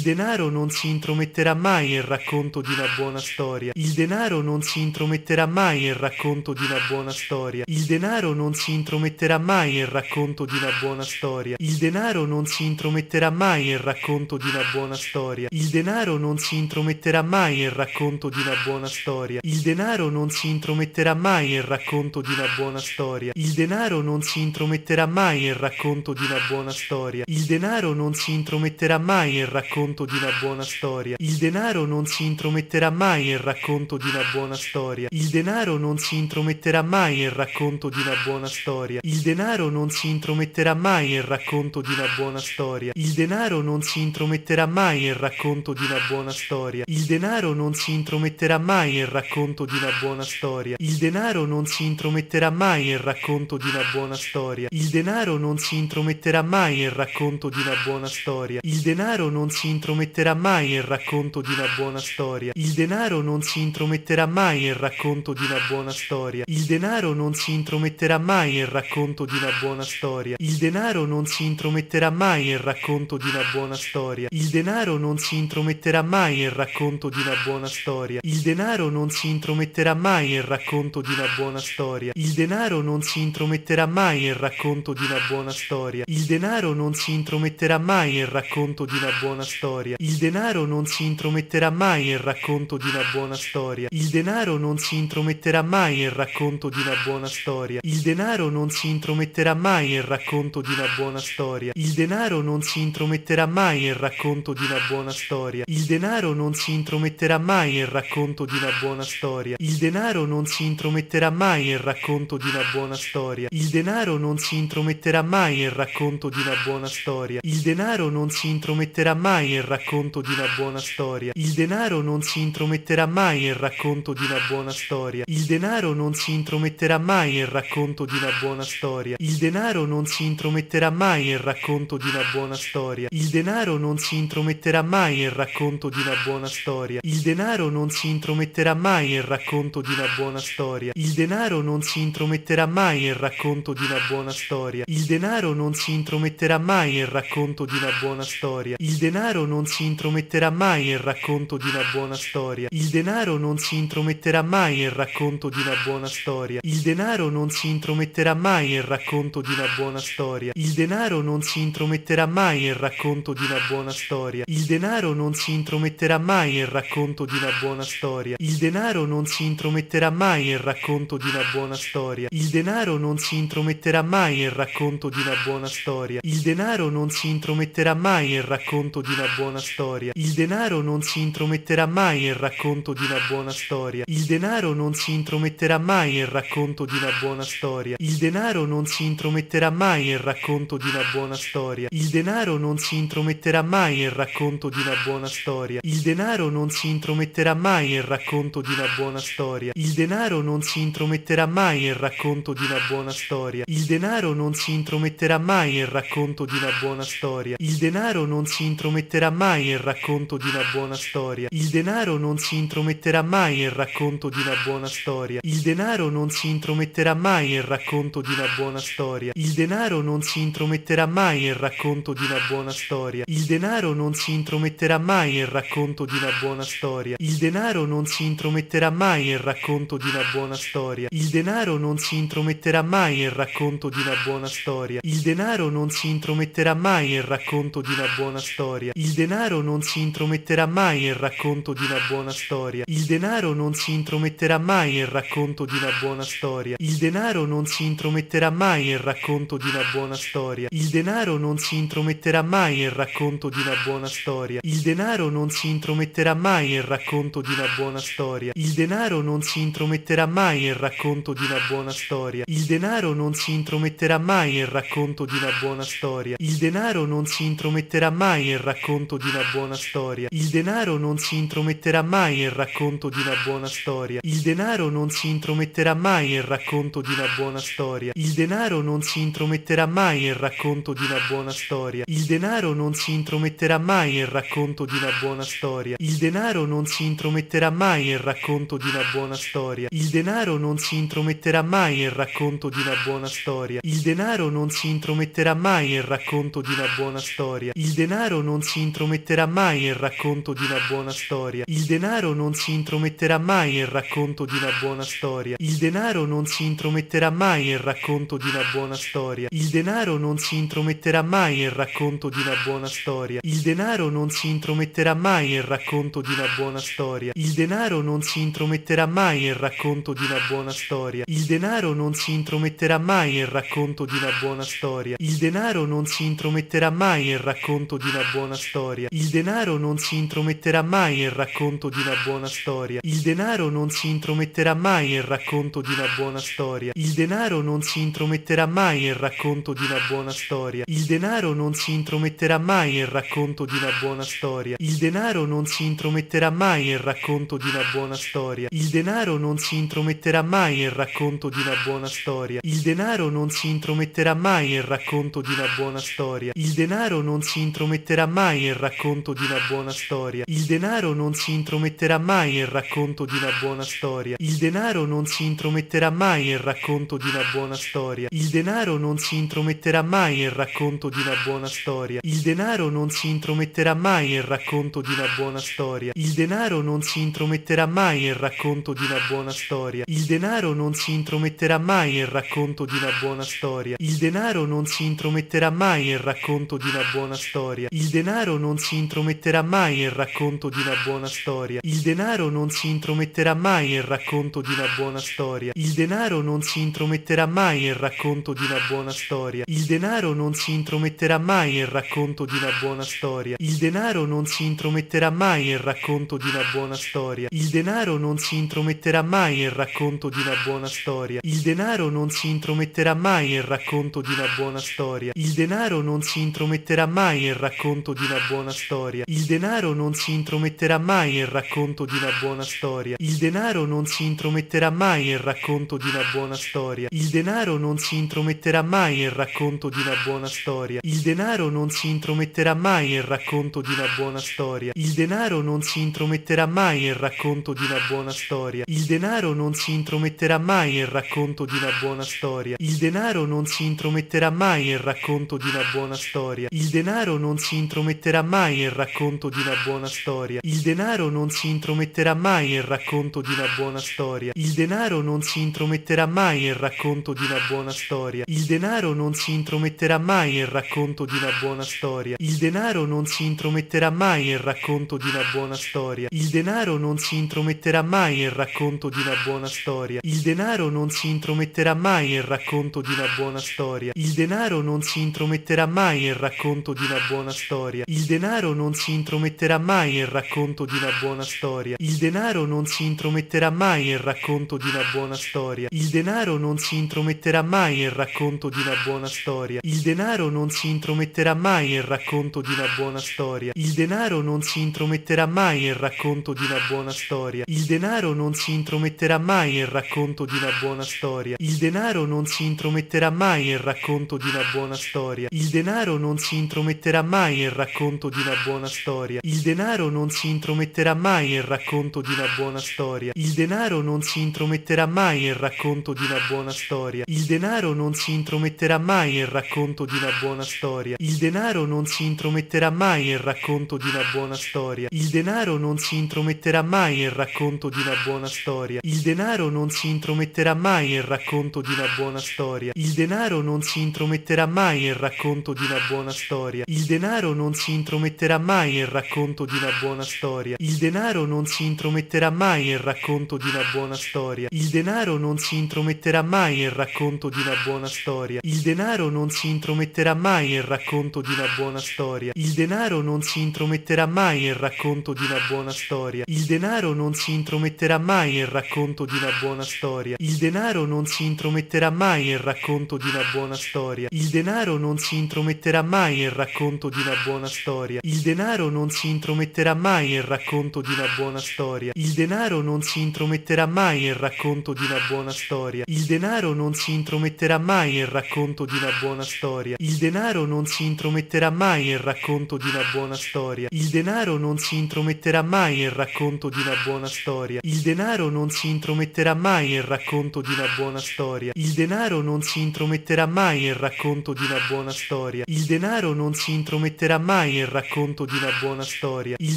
denaro non si intrometterà mai nel racconto di una buona storia. Il denaro non si intrometterà mai nel racconto di una buona storia. Il denaro non si intrometterà mai nel racconto di una buona storia. Il denaro non si intrometterà mai nel racconto di una buona storia. Il denaro non si intrometterà mai nel racconto di una buona storia. Il denaro non si intrometterà mai nel racconto di una buona storia. Il denaro denaro non si intrometterà mai nel racconto di una buona storia. Il denaro non si intrometterà mai nel racconto di una buona storia. Il denaro non si intrometterà mai nel racconto di una buona storia. Il denaro non si intrometterà mai nel racconto di una buona storia. Il denaro non si intrometterà mai nel racconto di una buona storia. Il denaro non si intrometterà mai nel racconto di una buona storia. Il denaro non si intrometterà mai nel racconto di una buona storia. Il denaro non si intrometterà mai nel racconto racconto di una buona storia. Il denaro non si intrometterà mai nel racconto di una buona storia. Il denaro non si intrometterà mai nel racconto di una buona storia. Il denaro non si intrometterà mai nel racconto di una buona storia. Il denaro non si intrometterà mai nel racconto di una buona storia. Il denaro non si intrometterà mai nel racconto di una buona storia. Il denaro non si intrometterà mai nel racconto di una buona storia. Il denaro non si intrometterà mai nel racconto di una buona storia. Il denaro non si intrometterà intrometterà mai nel racconto di una buona storia. Il denaro non si intrometterà mai nel racconto di una buona storia. Il denaro non si intrometterà mai nel racconto di una buona storia. Il denaro non si intrometterà mai nel racconto di una buona storia. Il denaro non si intrometterà mai nel racconto di una buona storia. Il denaro non si intrometterà mai nel racconto di una buona storia. Il denaro non si intrometterà mai nel racconto di una buona storia. Il denaro non si intrometterà mai nel racconto di una buona storia storia. Il denaro non si intrometterà mai nel racconto di una buona storia. Il denaro non si intrometterà mai nel racconto di una buona storia. Il denaro non si intrometterà mai nel racconto di una buona storia. Il denaro non si intrometterà mai nel racconto di una buona storia. Il denaro non si intrometterà mai nel racconto di una buona storia. Il denaro non si intrometterà mai nel racconto di una buona storia. Il denaro non si intrometterà mai nel racconto di una buona storia. Il denaro non si intrometterà mai nel racconto racconto di una buona storia. Il denaro non si intrometterà mai nel racconto di una buona storia. Il denaro non si intrometterà mai nel racconto di una buona storia. Il denaro non si intrometterà mai nel racconto di una buona storia. Il denaro non si intrometterà mai nel racconto di una buona storia. Il denaro non si intrometterà mai nel racconto di una buona storia. Il denaro non si intrometterà mai nel racconto di una buona storia. Il denaro non si intrometterà mai nel racconto di una buona storia. Il denaro non non si intrometterà mai nel racconto di una buona storia. Il denaro non si intrometterà mai nel racconto di una buona storia. Il denaro non si intrometterà mai nel racconto di una buona storia. Il denaro non si intrometterà mai nel racconto di una buona storia. Il denaro non si intrometterà mai nel racconto di una buona storia. Il denaro non si intrometterà mai nel racconto di una buona storia. Il denaro non si intrometterà mai nel racconto di una buona storia. Il denaro non si intrometterà mai nel racconto di una buona buona storia. Il denaro non si intrometterà mai nel racconto di una buona storia. Il denaro non si intrometterà mai nel racconto di una buona storia. Il denaro non si intrometterà mai nel racconto di una buona storia. Il denaro non si intrometterà mai nel racconto di una buona storia. Il denaro non si intrometterà mai nel racconto di una buona storia. Il denaro non si intrometterà mai nel racconto di una buona storia. Il denaro non si intrometterà mai nel racconto di una buona storia. Il denaro non si intrometterà mai mai nel racconto di una buona storia. Il denaro non si intrometterà mai nel racconto di una buona storia. Il denaro non si intrometterà mai nel racconto di una buona storia. Il denaro non si intrometterà mai nel racconto di una buona storia. Il denaro non si intrometterà mai nel racconto di una buona storia. Il denaro non si intrometterà mai nel racconto di una buona storia. Il denaro non si intrometterà mai nel racconto di una buona storia. Il denaro non si intrometterà mai nel racconto di una buona storia. Il denaro denaro non si intrometterà mai nel racconto di una buona storia. Il denaro non si intrometterà mai nel racconto di una buona storia. Il denaro non si intrometterà mai nel racconto di una buona storia. Il denaro non si intrometterà mai nel racconto di una buona storia. Il denaro non si intrometterà mai nel racconto di una buona storia. Il denaro non si intrometterà mai nel racconto di una buona storia. Il denaro non si intrometterà mai nel racconto di una buona storia. Il denaro non si intrometterà mai nel racconto racconto di una buona storia. Il denaro non si intrometterà mai nel racconto di una buona storia. Il denaro non si intrometterà mai nel racconto di una buona storia. Il denaro non si intrometterà mai nel racconto di una buona storia. Il denaro non si intrometterà mai nel racconto di una buona storia. Il denaro non si intrometterà mai nel racconto di una buona storia. Il denaro non si intrometterà mai nel racconto di una buona storia. Il denaro non si intrometterà mai nel racconto di una buona storia. Il denaro non si intrometterà intrometterà mai nel racconto di una buona storia. Il denaro non si intrometterà mai nel racconto di una buona storia. Il denaro non si intrometterà mai nel racconto di una buona storia. Il denaro non si intrometterà mai nel racconto di una buona storia. Il denaro non si intrometterà mai nel racconto di una buona storia. Il denaro non si intrometterà mai nel racconto di una buona storia. Il denaro non si intrometterà mai nel racconto di una buona storia. Il denaro non si intrometterà mai nel racconto di una buona storia storia. Il denaro non si intrometterà mai nel racconto di una buona storia. Il denaro non si intrometterà mai nel racconto di una buona storia. Il denaro non si intrometterà mai nel racconto di una buona storia. Il denaro non si intrometterà mai nel racconto di una buona storia. Il denaro non si intrometterà mai nel racconto di una buona storia. Il denaro non si intrometterà mai nel racconto di una buona storia. Il denaro non si intrometterà mai nel racconto di una buona storia. Il denaro non si intrometterà mai nel racconto racconto di una buona storia. Il denaro non si intrometterà mai nel racconto di una buona storia. Il denaro non si intrometterà mai nel racconto di una buona storia. Il denaro non si intrometterà mai nel racconto di una buona storia. Il denaro non si intrometterà mai nel racconto di una buona storia. Il denaro non si intrometterà mai nel racconto di una buona storia. Il denaro non si intrometterà mai nel racconto di una buona storia. Il denaro non si intrometterà mai nel racconto di una buona storia. Il denaro non non si intrometterà mai nel racconto di una buona storia. Il denaro non si intrometterà mai nel racconto di una buona storia. Il denaro non si intrometterà mai nel racconto di una buona storia. Il denaro non si intrometterà mai nel racconto di una buona storia. Il denaro non si intrometterà mai nel racconto di una buona storia. Il denaro non si intrometterà mai nel racconto di una buona storia. Il denaro non si intrometterà mai nel racconto di una buona storia. Il denaro non si intrometterà mai nel racconto di una buona storia buona storia. Il denaro non si intrometterà mai nel racconto di una buona storia. Il denaro non si intrometterà mai nel racconto di una buona storia. Il denaro non si intrometterà mai nel racconto di una buona storia. Il denaro non si intrometterà mai nel racconto di una buona storia. Il denaro non si intrometterà mai nel racconto di una buona storia. Il denaro non si intrometterà mai nel racconto di una buona storia. Il denaro non si intrometterà mai nel racconto di una buona storia. Il denaro non si intrometterà mai mai nel racconto di una buona ah, storia. Il denaro non si intrometterà mai nel racconto di una buona storia. Il denaro non si intrometterà mai nel racconto di una buona storia. Il denaro non si intrometterà mai nel racconto di una buona storia. Il denaro non si intrometterà mai nel racconto di una buona storia. Il denaro non si intrometterà mai nel racconto di una buona storia. Il denaro non si intrometterà mai nel racconto di una buona storia. Il denaro non si intrometterà mai nel racconto di una buona storia. Il denaro denaro non si intrometterà mai nel racconto di una buona storia. Il denaro non si intrometterà mai nel racconto di una buona storia. Il denaro non si intrometterà mai nel racconto di una buona storia. Il denaro non si intrometterà mai nel racconto di una buona storia. Il denaro non si intrometterà mai nel racconto di una buona storia. Il denaro non si intrometterà mai nel racconto di una buona storia. Il denaro non si intrometterà mai nel racconto di una buona storia. Il denaro non si intrometterà mai nel racconto racconto di una buona storia. Il denaro non si intrometterà mai nel racconto di una buona storia. Il denaro non si intrometterà mai nel racconto di una buona storia. Il denaro non si intrometterà mai nel racconto di una buona storia. Il denaro non si intrometterà mai nel racconto di una buona storia. Il denaro non si intrometterà mai nel racconto di una buona storia. Il denaro non si intrometterà mai nel racconto di una buona storia. Il denaro non si intrometterà mai nel racconto di una buona storia. Il denaro non si intrometterà intrometterà mai nel racconto di una buona storia. Il denaro non si intrometterà mai nel racconto di una buona storia. Il denaro non si intrometterà mai nel racconto di una buona storia. Il denaro non si intrometterà mai nel racconto di una buona storia. Il denaro non si intrometterà mai nel racconto di una buona storia. Il denaro non si intrometterà mai nel racconto di una buona storia. Il denaro non si intrometterà mai nel racconto di una buona storia. Il denaro non si intrometterà mai nel racconto di una buona storia storia. Il denaro non si intrometterà mai nel racconto di una buona storia. Il denaro non si intrometterà mai nel racconto di una buona storia. Il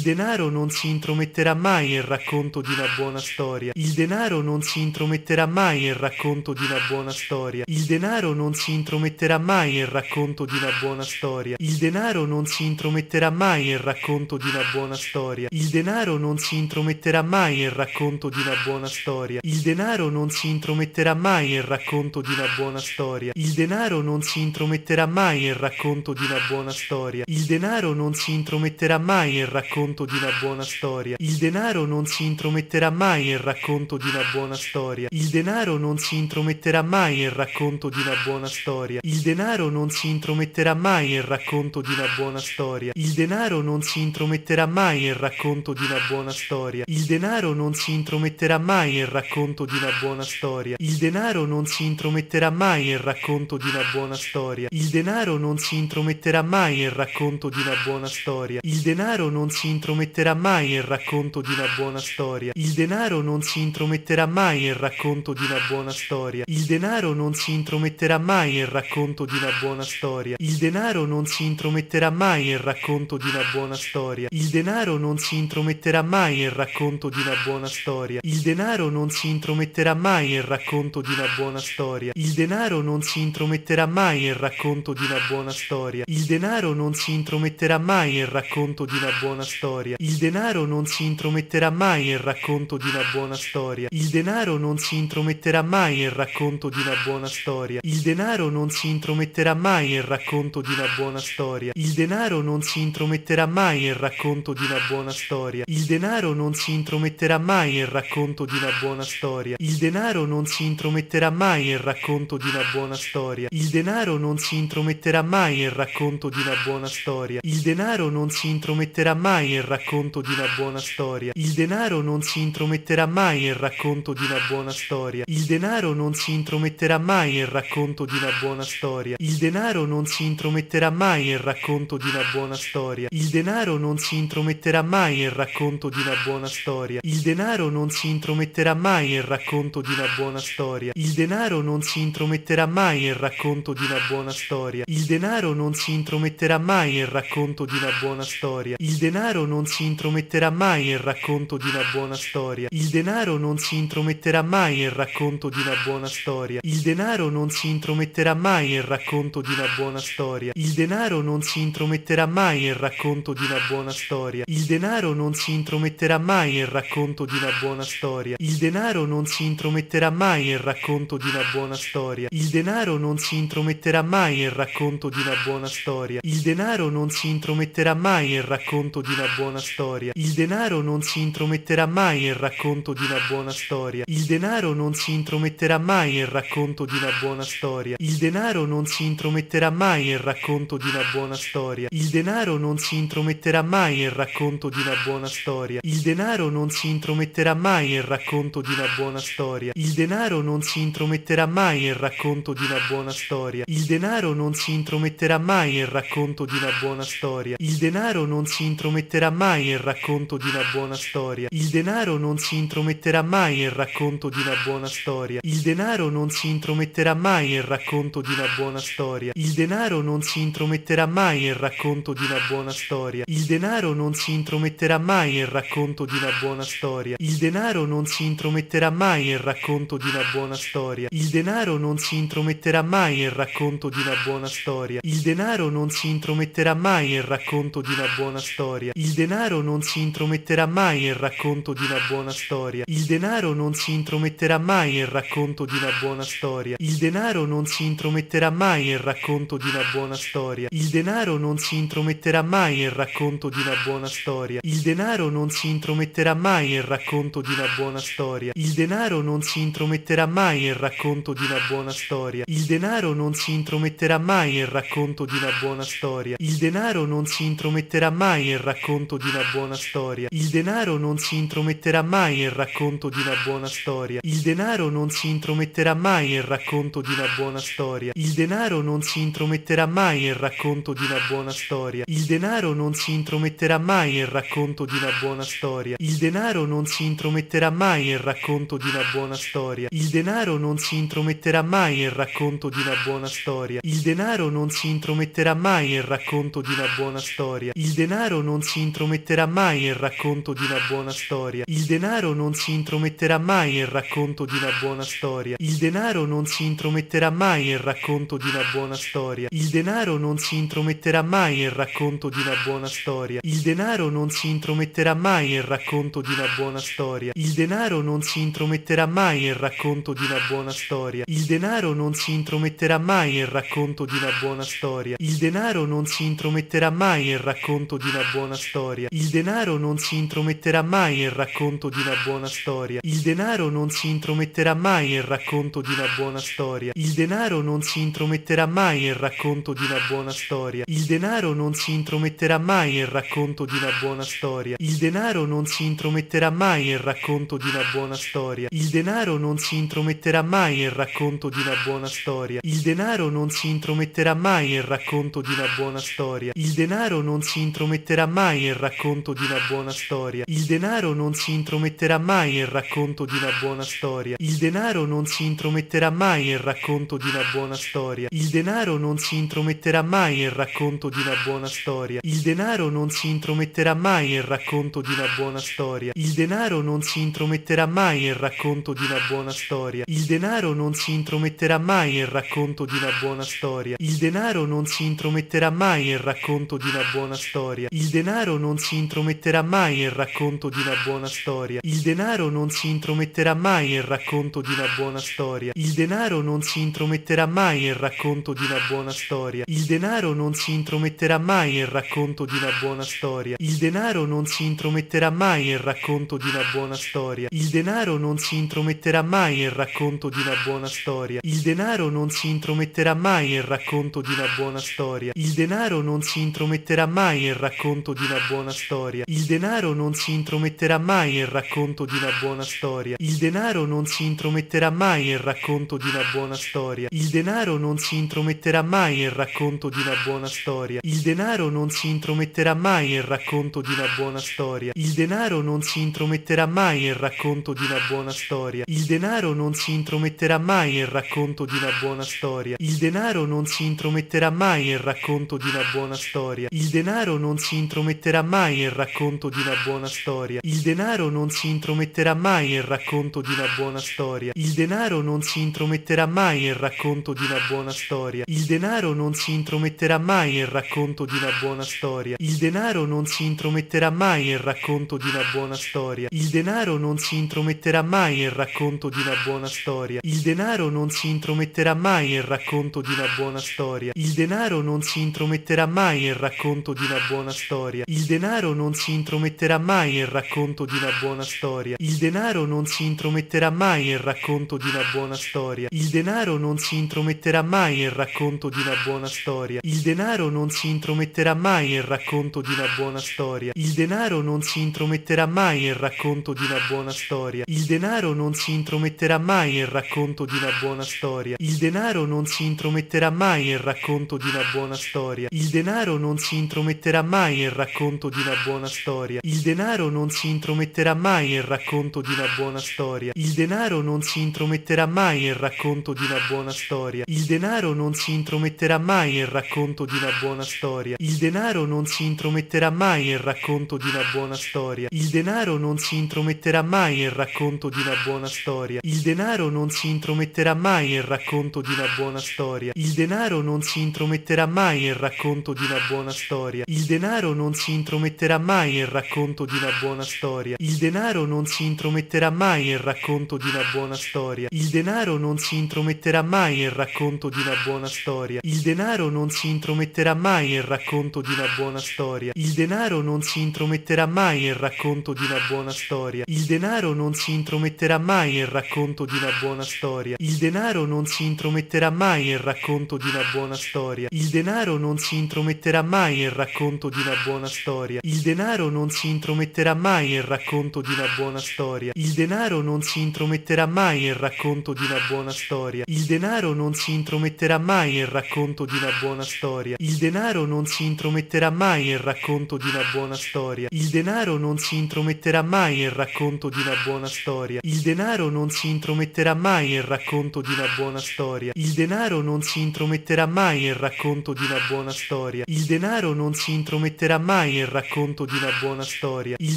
denaro non si intrometterà mai nel racconto di una buona storia. Il denaro non si intrometterà mai nel racconto di una buona storia. Il denaro non si intrometterà mai nel racconto di una buona storia. Il denaro non si intrometterà mai nel racconto di una buona storia. Il denaro non si intrometterà mai nel racconto di una buona storia. Il denaro non si intrometterà mai nel racconto di una buona storia. Il denaro non si intrometterà mai nel racconto di una buona storia. Il denaro non si intrometterà mai nel racconto di una buona storia. Il denaro non si intrometterà mai nel racconto di una buona storia. Il denaro non si intrometterà mai nel racconto di una buona storia. Il denaro non si intrometterà mai nel racconto di una buona storia. Il denaro non si intrometterà mai nel racconto di una buona storia. Il denaro non si intrometterà mai nel racconto di una buona storia. Il denaro non non si intrometterà mai nel racconto di una buona storia. Il denaro non si intrometterà mai nel racconto di una buona storia. Il denaro non si intrometterà mai nel racconto di una buona storia. Il denaro non si intrometterà mai nel racconto di una buona storia. Il denaro non si intrometterà mai nel racconto di una buona storia. Il denaro non si intrometterà mai nel racconto di una buona storia. Il denaro non si intrometterà mai nel racconto di una buona storia. Il denaro non si intrometterà mai nel racconto di una buona storia buona storia. Il denaro non si intrometterà mai nel racconto di una buona storia. Il denaro non si intrometterà mai nel racconto di una buona storia. Il denaro non si intrometterà mai nel racconto di una buona storia. Il denaro non si intrometterà mai nel racconto di una buona storia. Il denaro non si intrometterà mai nel racconto di una buona storia. Il denaro non si intrometterà mai nel racconto di una buona storia. Il denaro non si intrometterà mai nel racconto di una buona storia. Il denaro non si intrometterà mai mai nel racconto di una buona storia. Il denaro non si intrometterà mai nel racconto di una buona storia. Il denaro non si intrometterà mai nel racconto di una buona storia. Il denaro non si intrometterà mai nel racconto di una buona storia. Il denaro non si intrometterà mai nel racconto di una buona storia. Il denaro non si intrometterà mai nel racconto di una buona storia. Il denaro non si intrometterà mai nel racconto di una buona storia. Il denaro non si intrometterà mai nel racconto di una buona storia. Il denaro denaro non si intrometterà mai nel racconto di una buona storia. Il denaro non si intrometterà mai nel racconto di una buona storia. Il denaro non si intrometterà mai nel racconto di una buona storia. Il denaro non si intrometterà mai nel racconto di una buona storia. Il denaro non si intrometterà mai nel racconto di una buona storia. Il denaro non si intrometterà mai nel racconto di una buona storia. Il denaro non si intrometterà mai nel racconto di una buona storia. Il denaro non si intrometterà mai nel racconto racconto di una buona storia. Il denaro non si intrometterà mai nel racconto di una buona storia. Il denaro non si intrometterà mai nel racconto di una buona storia. Il denaro non si intrometterà mai nel racconto di una buona storia. Il denaro non si intrometterà mai nel racconto di una buona storia. Il denaro non si intrometterà mai nel racconto di una buona storia. Il denaro non si intrometterà mai nel racconto di una buona storia. Il denaro non si intrometterà mai nel racconto di una buona storia. Il denaro non si intrometterà intrometterà mai nel racconto di una buona storia. Il denaro non si intrometterà mai nel racconto di una buona storia. Il denaro non si intrometterà mai nel racconto di una buona storia. Il denaro non si intrometterà mai nel racconto di una buona storia. Il denaro non si intrometterà mai nel racconto di una buona storia. Il denaro non si intrometterà mai nel racconto di una buona storia. Il denaro non si intrometterà mai nel racconto di una buona storia. Il denaro non si intrometterà mai nel racconto di una buona storia storia. Il denaro non si intrometterà mai nel racconto di una buona storia. Il denaro non si intrometterà mai nel racconto di una buona storia. Il denaro non si intrometterà mai nel racconto di una buona storia. Il denaro non si intrometterà mai nel racconto di una buona storia. Il denaro non si intrometterà mai nel racconto di una buona storia. Il denaro non si intrometterà mai nel racconto di una buona storia. Il denaro non si intrometterà mai nel racconto di una buona storia. Il denaro non si intrometterà mai nel racconto di una buona storia. Il denaro non si intrometterà mai nel racconto di una buona storia. Il denaro non si intrometterà mai nel racconto di una buona storia. Il denaro non si intrometterà mai nel racconto di una buona storia. Il denaro non si intrometterà mai nel racconto di una buona storia. Il denaro non si intrometterà mai nel racconto di una buona storia. Il denaro non si intrometterà mai nel racconto di una buona storia. Il denaro non si intrometterà mai nel racconto di una buona storia. Il denaro non non si intrometterà mai nel racconto di una buona storia. Il denaro non si intrometterà mai nel racconto di una buona storia. Il denaro non si intrometterà mai nel racconto di una buona storia. Il denaro non si intrometterà mai nel racconto di una buona storia. Il denaro non si intrometterà mai nel racconto di una buona storia. Il denaro non si intrometterà mai nel racconto di una buona storia. Il denaro non si intrometterà mai nel racconto di una buona storia. Il denaro non si intrometterà mai nel racconto di una buona storia buona storia. Il denaro non si intrometterà mai nel racconto di una buona storia. Il denaro non si intrometterà mai nel racconto di una buona storia. Il denaro non si intrometterà mai nel racconto di una buona storia. Il denaro non si intrometterà mai nel racconto di una buona storia. Il denaro non si intrometterà mai nel racconto di una buona storia. Il denaro non si intrometterà mai nel racconto di una buona storia. Il denaro non si intrometterà mai nel racconto di una buona storia. Il denaro non si intrometterà mai nel racconto di una buona storia. Il denaro non si intrometterà mai nel racconto di una buona storia. Il denaro non si intrometterà mai nel racconto di una buona storia. Il denaro non si intrometterà mai nel racconto di una buona storia. Il denaro non si intrometterà mai nel racconto di una buona storia. Il denaro non si intrometterà mai nel racconto di una buona storia. Il denaro non si intrometterà mai nel racconto di una buona storia. Il denaro non si intrometterà mai nel racconto di una buona storia. Il denaro denaro non si intrometterà mai nel racconto di una buona storia. Il denaro non si intrometterà mai nel racconto di una buona storia. Il denaro non si intrometterà mai nel racconto di una buona storia. Il denaro non si intrometterà mai nel racconto di una buona storia. Il denaro non si intrometterà mai nel racconto di una buona storia. Il denaro non si intrometterà mai nel racconto di una buona storia. Il denaro non si intrometterà mai nel racconto di una buona storia. Il denaro non si intrometterà mai nel racconto di una buona storia. Il denaro non si intrometterà mai nel racconto di una buona storia. Il denaro non si intrometterà mai nel racconto di una buona storia. Il denaro non si intrometterà mai nel racconto di una buona storia. Il denaro non si intrometterà mai nel racconto di una buona storia. Il denaro non si intrometterà mai nel racconto di una buona storia. Il denaro non si intrometterà mai nel racconto di una buona storia. Il denaro non si intrometterà mai nel racconto di una buona storia. Il denaro non si intrometterà intrometterà mai nel racconto di una buona storia. Il denaro non si intrometterà mai nel racconto di una buona storia. Il denaro non si intrometterà mai nel racconto di una buona storia. Il denaro non si intrometterà mai nel racconto di una buona storia. Il denaro non si intrometterà mai nel racconto di una buona storia. Il denaro non si intrometterà mai nel racconto di una buona storia. Il denaro non si intrometterà mai nel racconto di una buona storia. Il denaro non si intrometterà mai nel racconto di una buona storia storia. Il denaro non si intrometterà mai nel racconto di una buona storia. Il denaro non si intrometterà mai nel racconto di una buona storia. Il denaro non si intrometterà mai nel racconto di una buona storia. Il denaro non si intrometterà mai nel racconto di una buona storia. Il denaro non si intrometterà mai nel racconto di una buona storia. Il denaro non si intrometterà mai nel racconto di una buona storia. Il denaro non si intrometterà mai nel racconto di una buona storia. Il denaro non si intrometterà mai nel racconto di una buona storia. Il denaro non si intrometterà mai nel racconto di una buona storia. Il denaro non si intrometterà mai nel racconto di una buona storia. Il denaro non si intrometterà mai nel racconto di una buona storia. Il denaro non si intrometterà mai nel racconto di una buona storia. Il denaro non si intrometterà mai nel racconto di una buona storia. Il denaro non si intrometterà mai nel racconto di una buona storia. Il denaro non si intrometterà mai nel racconto di una buona storia. Il denaro non non si intrometterà mai nel racconto di una buona storia. Il denaro non si intrometterà mai nel racconto di una buona storia. Il denaro non si intrometterà mai nel racconto di una buona storia. Il denaro non si intrometterà mai nel racconto di una buona storia. Il denaro non si intrometterà mai nel racconto di una buona storia. Il denaro non si intrometterà mai nel racconto di una buona storia. Il denaro non si intrometterà mai nel racconto di una buona storia. Il denaro non si intrometterà mai nel racconto di una buona storia buona storia. Il denaro non si intrometterà mai nel racconto di una buona storia. Il denaro non si intrometterà mai nel racconto di una buona storia. Il denaro non si intrometterà mai nel racconto di una buona storia. Il denaro non si intrometterà mai nel racconto di una buona storia. Il denaro non si intrometterà mai nel racconto di una buona storia. Il denaro non si intrometterà mai nel racconto di una buona storia. Il denaro non si intrometterà mai nel racconto di una buona storia. Il denaro non si intrometterà mai nel racconto di una buona storia. Il denaro non si intrometterà mai nel racconto di una buona storia. Il denaro non si intrometterà mai nel racconto di una buona storia. Il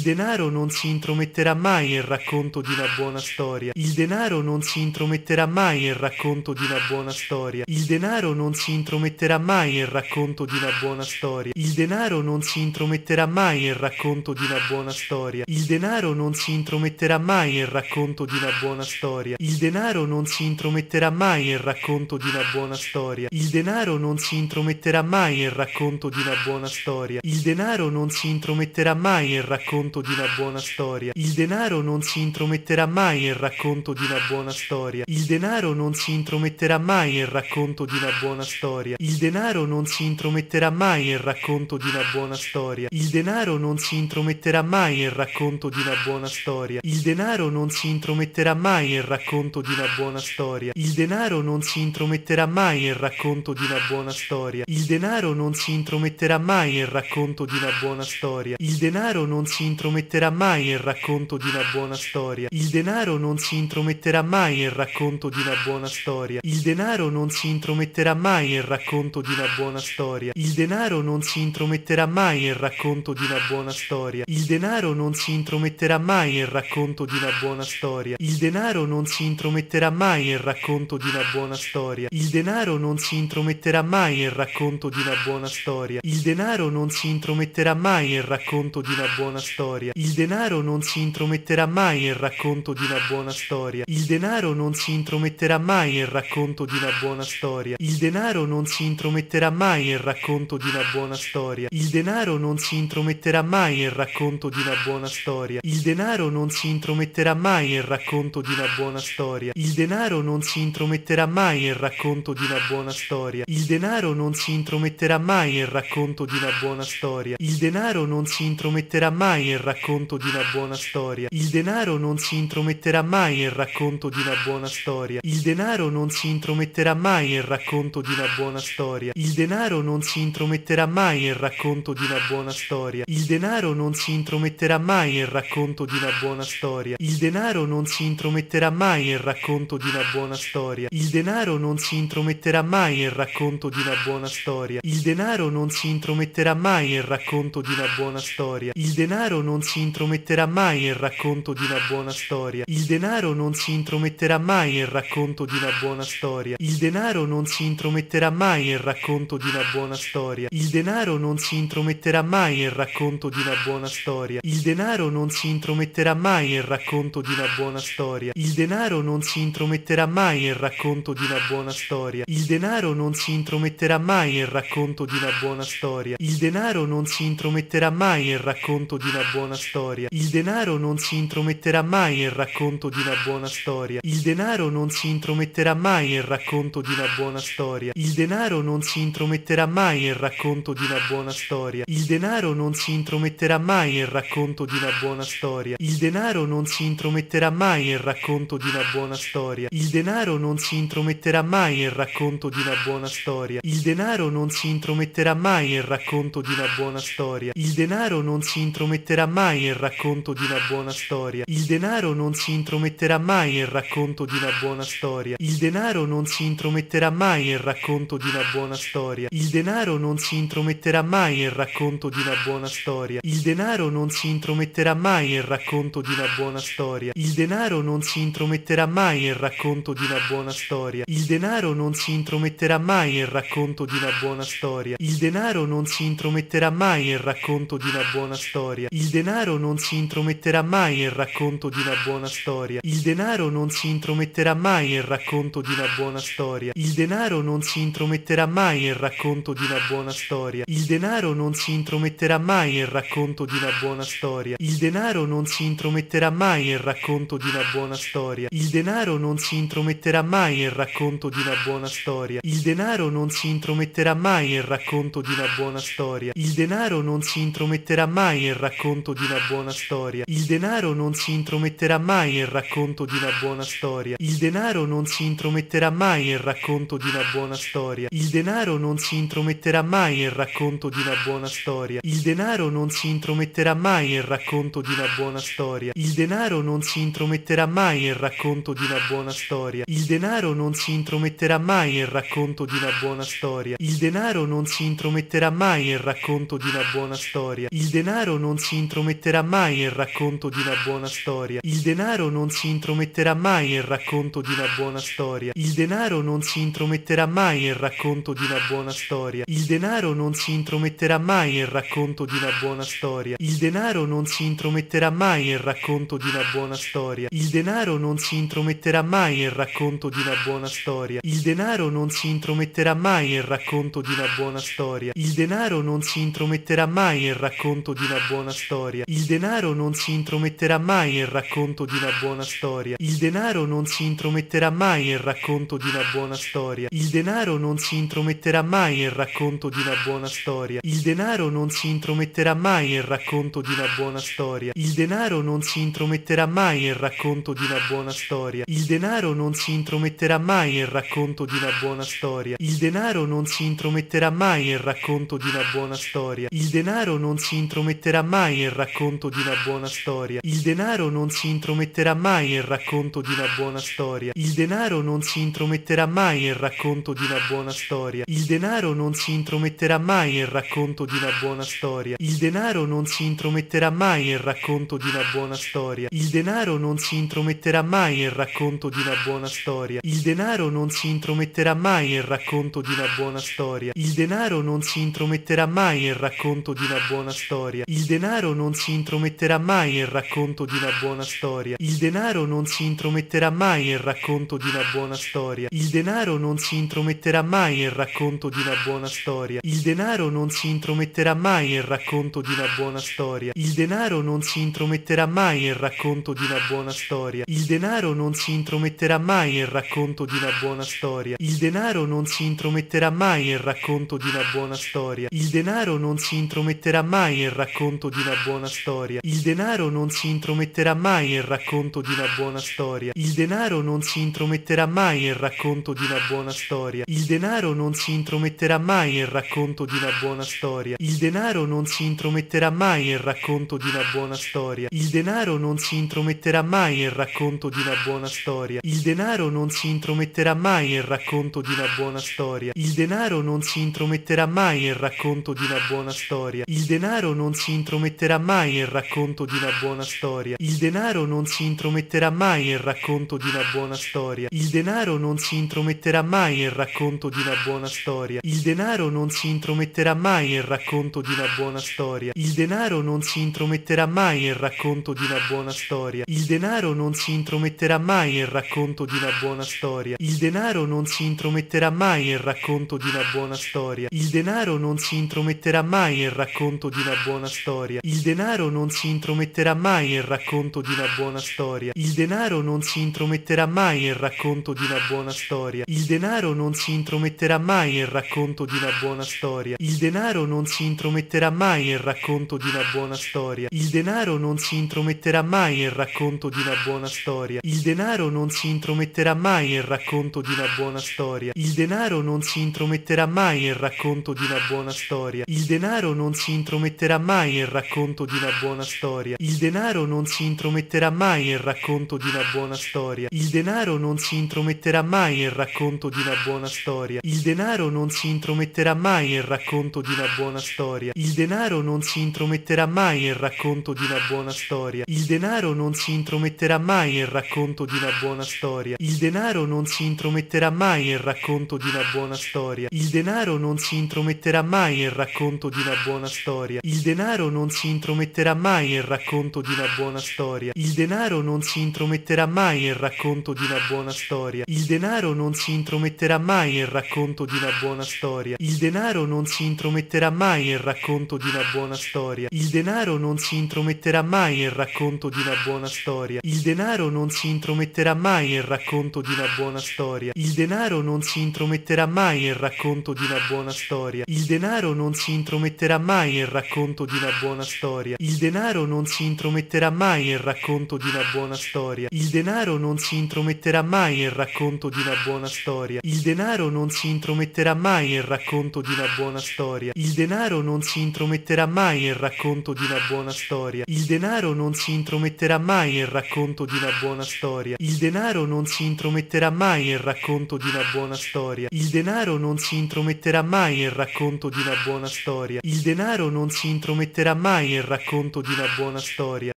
denaro non si intrometterà mai nel racconto di una buona storia. Il denaro non si intrometterà mai nel racconto di una buona storia. Il denaro non si intrometterà mai nel racconto di una buona storia. Il denaro non si intrometterà mai nel racconto di una buona storia. Il denaro non si intrometterà mai nel racconto di una buona storia. Il denaro denaro non si intrometterà mai nel racconto di una buona storia. Il denaro non si intrometterà mai nel racconto di una buona storia. Il denaro non si intrometterà mai nel racconto di una buona storia. Il denaro non si intrometterà mai nel racconto di una buona storia. Il denaro non si intrometterà mai nel racconto di una buona storia. Il denaro non si intrometterà mai nel racconto di una buona storia. Il denaro non si intrometterà mai nel racconto di una buona storia. Il denaro non si intrometterà mai nel racconto di una buona storia. Il denaro non si intrometterà mai nel racconto di una buona storia. Il denaro non si intrometterà mai nel racconto di una buona storia. Il denaro non si intrometterà mai nel racconto di una buona storia. Il denaro non si intrometterà mai nel racconto di una buona storia. Il denaro non si intrometterà mai nel racconto di una buona storia. Il denaro non si intrometterà mai nel racconto di una buona storia. Il denaro non si intrometterà mai nel racconto di una buona storia. Il denaro non si intrometterà intrometterà mai nel racconto di una buona storia. Il denaro non si intrometterà mai nel racconto di una buona storia. Il denaro non si intrometterà mai nel racconto di una buona storia. Il denaro non si intrometterà mai nel racconto di una buona storia. Il denaro non si intrometterà mai nel racconto di una buona storia. Il denaro non si intrometterà mai nel racconto di una buona storia. Il denaro non si intrometterà mai nel racconto di una buona storia. Il denaro non si intrometterà mai nel racconto di una buona storia storia. Il denaro non si intrometterà mai nel racconto di una buona storia. Il denaro non si intrometterà mai nel racconto di una buona storia. Il denaro non si intrometterà mai nel racconto di una buona storia. Il denaro non si intrometterà mai nel racconto di una buona storia. Il denaro non si intrometterà mai nel racconto di una buona storia. Il denaro non si intrometterà mai nel racconto di una buona storia. Il denaro non si intrometterà mai nel racconto di una buona storia. Il denaro non si intrometterà mai nel racconto di una buona storia. Il denaro non si intrometterà mai nel racconto di una buona storia. Il denaro non si intrometterà mai nel racconto di una buona storia. Il denaro non si intrometterà mai nel racconto di una buona storia. Il denaro non si intrometterà mai nel racconto di una buona storia. Il denaro non si intrometterà mai nel racconto di una buona storia. Il denaro non si intrometterà mai nel racconto di una buona storia. Il denaro non si intrometterà mai nel racconto di una buona storia. Il denaro non non si intrometterà mai nel racconto di una buona storia. Il denaro non si intrometterà mai nel racconto di una buona storia. Il denaro non si intrometterà mai nel racconto di una buona storia. Il denaro non si intrometterà mai nel racconto di una buona storia. Il denaro non si intrometterà mai nel racconto di una buona storia. Il denaro non si intrometterà mai nel racconto di una buona storia. Il denaro non si intrometterà mai nel racconto di una buona storia. Il denaro non si intrometterà mai nel racconto di una buona storia buona storia. Il denaro non si intrometterà mai nel racconto di una buona storia. Il denaro non si intrometterà mai nel racconto di una buona storia. Il denaro non si intrometterà mai nel racconto di una buona storia. Il denaro non si intrometterà mai nel racconto di una buona storia. Il denaro non si intrometterà mai nel racconto di una buona storia. Il denaro non si intrometterà mai nel racconto di una buona storia. Il denaro non si intrometterà mai nel racconto di una buona storia. Il denaro non si intrometterà mai nel racconto di una buona storia. Il denaro non si intrometterà mai nel racconto di una buona storia. Il denaro non si intrometterà mai nel racconto di una buona storia. Il denaro non si intrometterà mai nel racconto di una buona storia. Il denaro non si intrometterà mai nel racconto di una buona storia. Il denaro non si intrometterà mai nel racconto di una buona storia. Il denaro non si intrometterà mai nel racconto di una buona storia. Il denaro non si intrometterà mai nel racconto di una buona storia. Il denaro denaro non si intrometterà mai nel racconto di una buona storia. Il denaro non si intrometterà mai nel racconto di una buona storia. Il denaro non si intrometterà mai nel racconto di una buona storia. Il denaro non si intrometterà mai nel racconto di una buona storia. Il denaro non si intrometterà mai nel racconto di una buona storia. Il denaro non si intrometterà mai nel racconto di una buona storia. Il denaro non si intrometterà mai nel racconto di una buona storia. Il denaro non si intrometterà mai nel racconto di una buona storia. Il denaro non si intrometterà mai nel racconto di una buona storia. Il denaro non si intrometterà mai nel racconto di una buona storia. Il denaro non si intrometterà mai nel racconto di una buona storia. Il denaro non si intrometterà mai nel racconto di una buona storia. Il denaro non si intrometterà mai nel racconto di una buona storia. Il denaro non si intrometterà mai nel racconto di una buona storia. Il denaro non si intrometterà mai nel racconto di una buona storia. Il denaro non si intrometterà intrometterà mai nel racconto di una buona storia. Il denaro non si intrometterà mai nel racconto di una buona storia. Il denaro non si intrometterà mai nel racconto di una buona storia. Il denaro non si intrometterà mai nel racconto di una buona storia. Il denaro non si intrometterà mai nel racconto di una buona storia. Il denaro non si intrometterà mai nel racconto di una buona storia. Il denaro non si intrometterà mai nel racconto di una buona storia. Il denaro non si intrometterà mai nel racconto di una buona storia storia. Il denaro non si intrometterà mai nel racconto di una buona storia. Il denaro non si intrometterà mai nel racconto di una buona storia. Il denaro non si intrometterà mai nel racconto di una buona storia. Il denaro non si intrometterà mai nel racconto di una buona storia. Il denaro non si intrometterà mai nel racconto di una buona storia. Il denaro non si intrometterà mai nel racconto di una buona storia. Il denaro non si intrometterà mai nel racconto di una buona storia. Il denaro non si intrometterà mai nel racconto di una buona storia. Il denaro non si intrometterà mai nel racconto di una buona storia. Il denaro non si intrometterà mai nel racconto di una buona storia. Il denaro non si intrometterà mai nel racconto di una buona storia. Il denaro non si intrometterà mai nel racconto di una buona storia. Il denaro non si intrometterà mai nel racconto di una buona storia. Il denaro non si intrometterà mai nel racconto di una buona storia. Il denaro non si intrometterà mai nel racconto di una buona storia. Il denaro non non si intrometterà mai nel racconto di una buona storia. Il denaro non si intrometterà mai nel racconto di una buona storia. Il denaro non si intrometterà mai nel racconto di una buona storia. Il denaro non si intrometterà mai nel racconto di una buona storia. Il denaro non si intrometterà mai nel racconto di una buona storia. Il denaro non si intrometterà mai nel racconto di una buona storia. Il denaro non si intrometterà mai nel racconto di una buona storia. Il denaro non si intrometterà mai nel racconto di una buona storia buona storia. Il denaro non si intrometterà mai nel racconto di una buona storia. Il denaro non si intrometterà mai nel racconto di una buona storia. Il denaro non si intrometterà mai nel racconto di una buona storia. Il denaro non si intrometterà mai nel racconto di una buona storia. Il denaro non si intrometterà mai nel racconto di una buona storia. Il denaro non si intrometterà mai nel racconto di una buona storia. Il denaro non si intrometterà mai nel racconto di una buona storia. Il denaro non si intrometterà mai nel racconto di una buona storia. Il denaro non si intrometterà mai nel racconto di una buona storia. Il denaro non si intrometterà mai nel racconto di una buona storia. Il denaro non si intrometterà mai nel racconto di una buona storia. Il denaro non si intrometterà mai nel racconto di una buona storia. Il denaro non si intrometterà mai nel racconto di una buona storia. Il denaro non si intrometterà mai nel racconto di una buona storia. Il denaro non si intrometterà mai nel racconto di una buona storia. Il denaro denaro non si intrometterà mai nel racconto di una buona storia. Il denaro non si intrometterà mai nel racconto di una buona storia. Il denaro non si intrometterà mai nel racconto di una buona storia. Il denaro non si intrometterà mai nel racconto di una buona storia. Il denaro non si intrometterà mai nel racconto di una buona storia. Il denaro non si intrometterà mai nel racconto di una buona storia. Il denaro non si intrometterà mai nel racconto di una buona storia. Il denaro non si intrometterà mai nel racconto racconto di una buona storia. Il denaro non si intrometterà mai nel racconto di una buona storia. Il denaro non si intrometterà mai nel racconto di una buona storia. Il denaro non si intrometterà mai nel racconto di una buona storia. Il denaro non si intrometterà mai nel racconto di una buona storia. Il denaro non si intrometterà mai nel racconto di una buona storia. Il denaro non si intrometterà mai nel racconto di una buona storia. Il denaro non si intrometterà mai nel racconto di una buona storia. Il denaro non si intrometterà intrometterà mai nel racconto di una buona storia. Il denaro non si intrometterà mai nel racconto di una buona storia. Il denaro non si intrometterà mai nel racconto di una buona storia. Il denaro non si intrometterà mai nel racconto di una buona storia. Il denaro non si intrometterà mai nel racconto di una buona storia. Il denaro non si intrometterà mai nel racconto di una buona storia. Il denaro non si intrometterà mai nel racconto di una buona storia. Il denaro non si intrometterà mai nel racconto di una buona storia storia. Il denaro non si intrometterà mai nel racconto di una buona storia. Il denaro non si intrometterà mai nel racconto di una buona storia. Il denaro non si intrometterà mai nel racconto di una buona storia.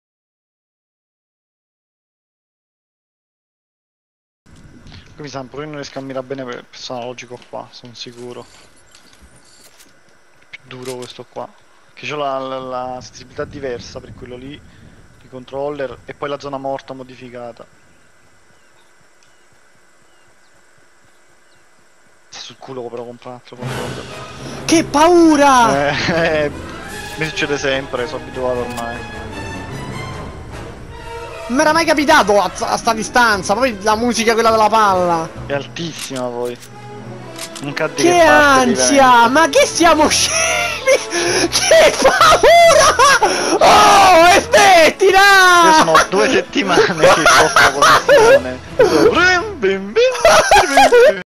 Mi sa un pochino che camminerà bene per il personaggio qua, sono sicuro. È più duro questo qua. Che ho la, la, la sensibilità diversa per quello lì, il controller, e poi la zona morta modificata. sul culo però comprarlo qualcosa. Che paura! Eh, eh, mi succede sempre, sono abituato ormai. Non era mai capitato a, a, sta distanza, poi la musica quella della palla. È altissima poi. Non che, che ansia! Ma che siamo scemi! Che paura! Oh, e smettila! Io sono due settimane che soffro con la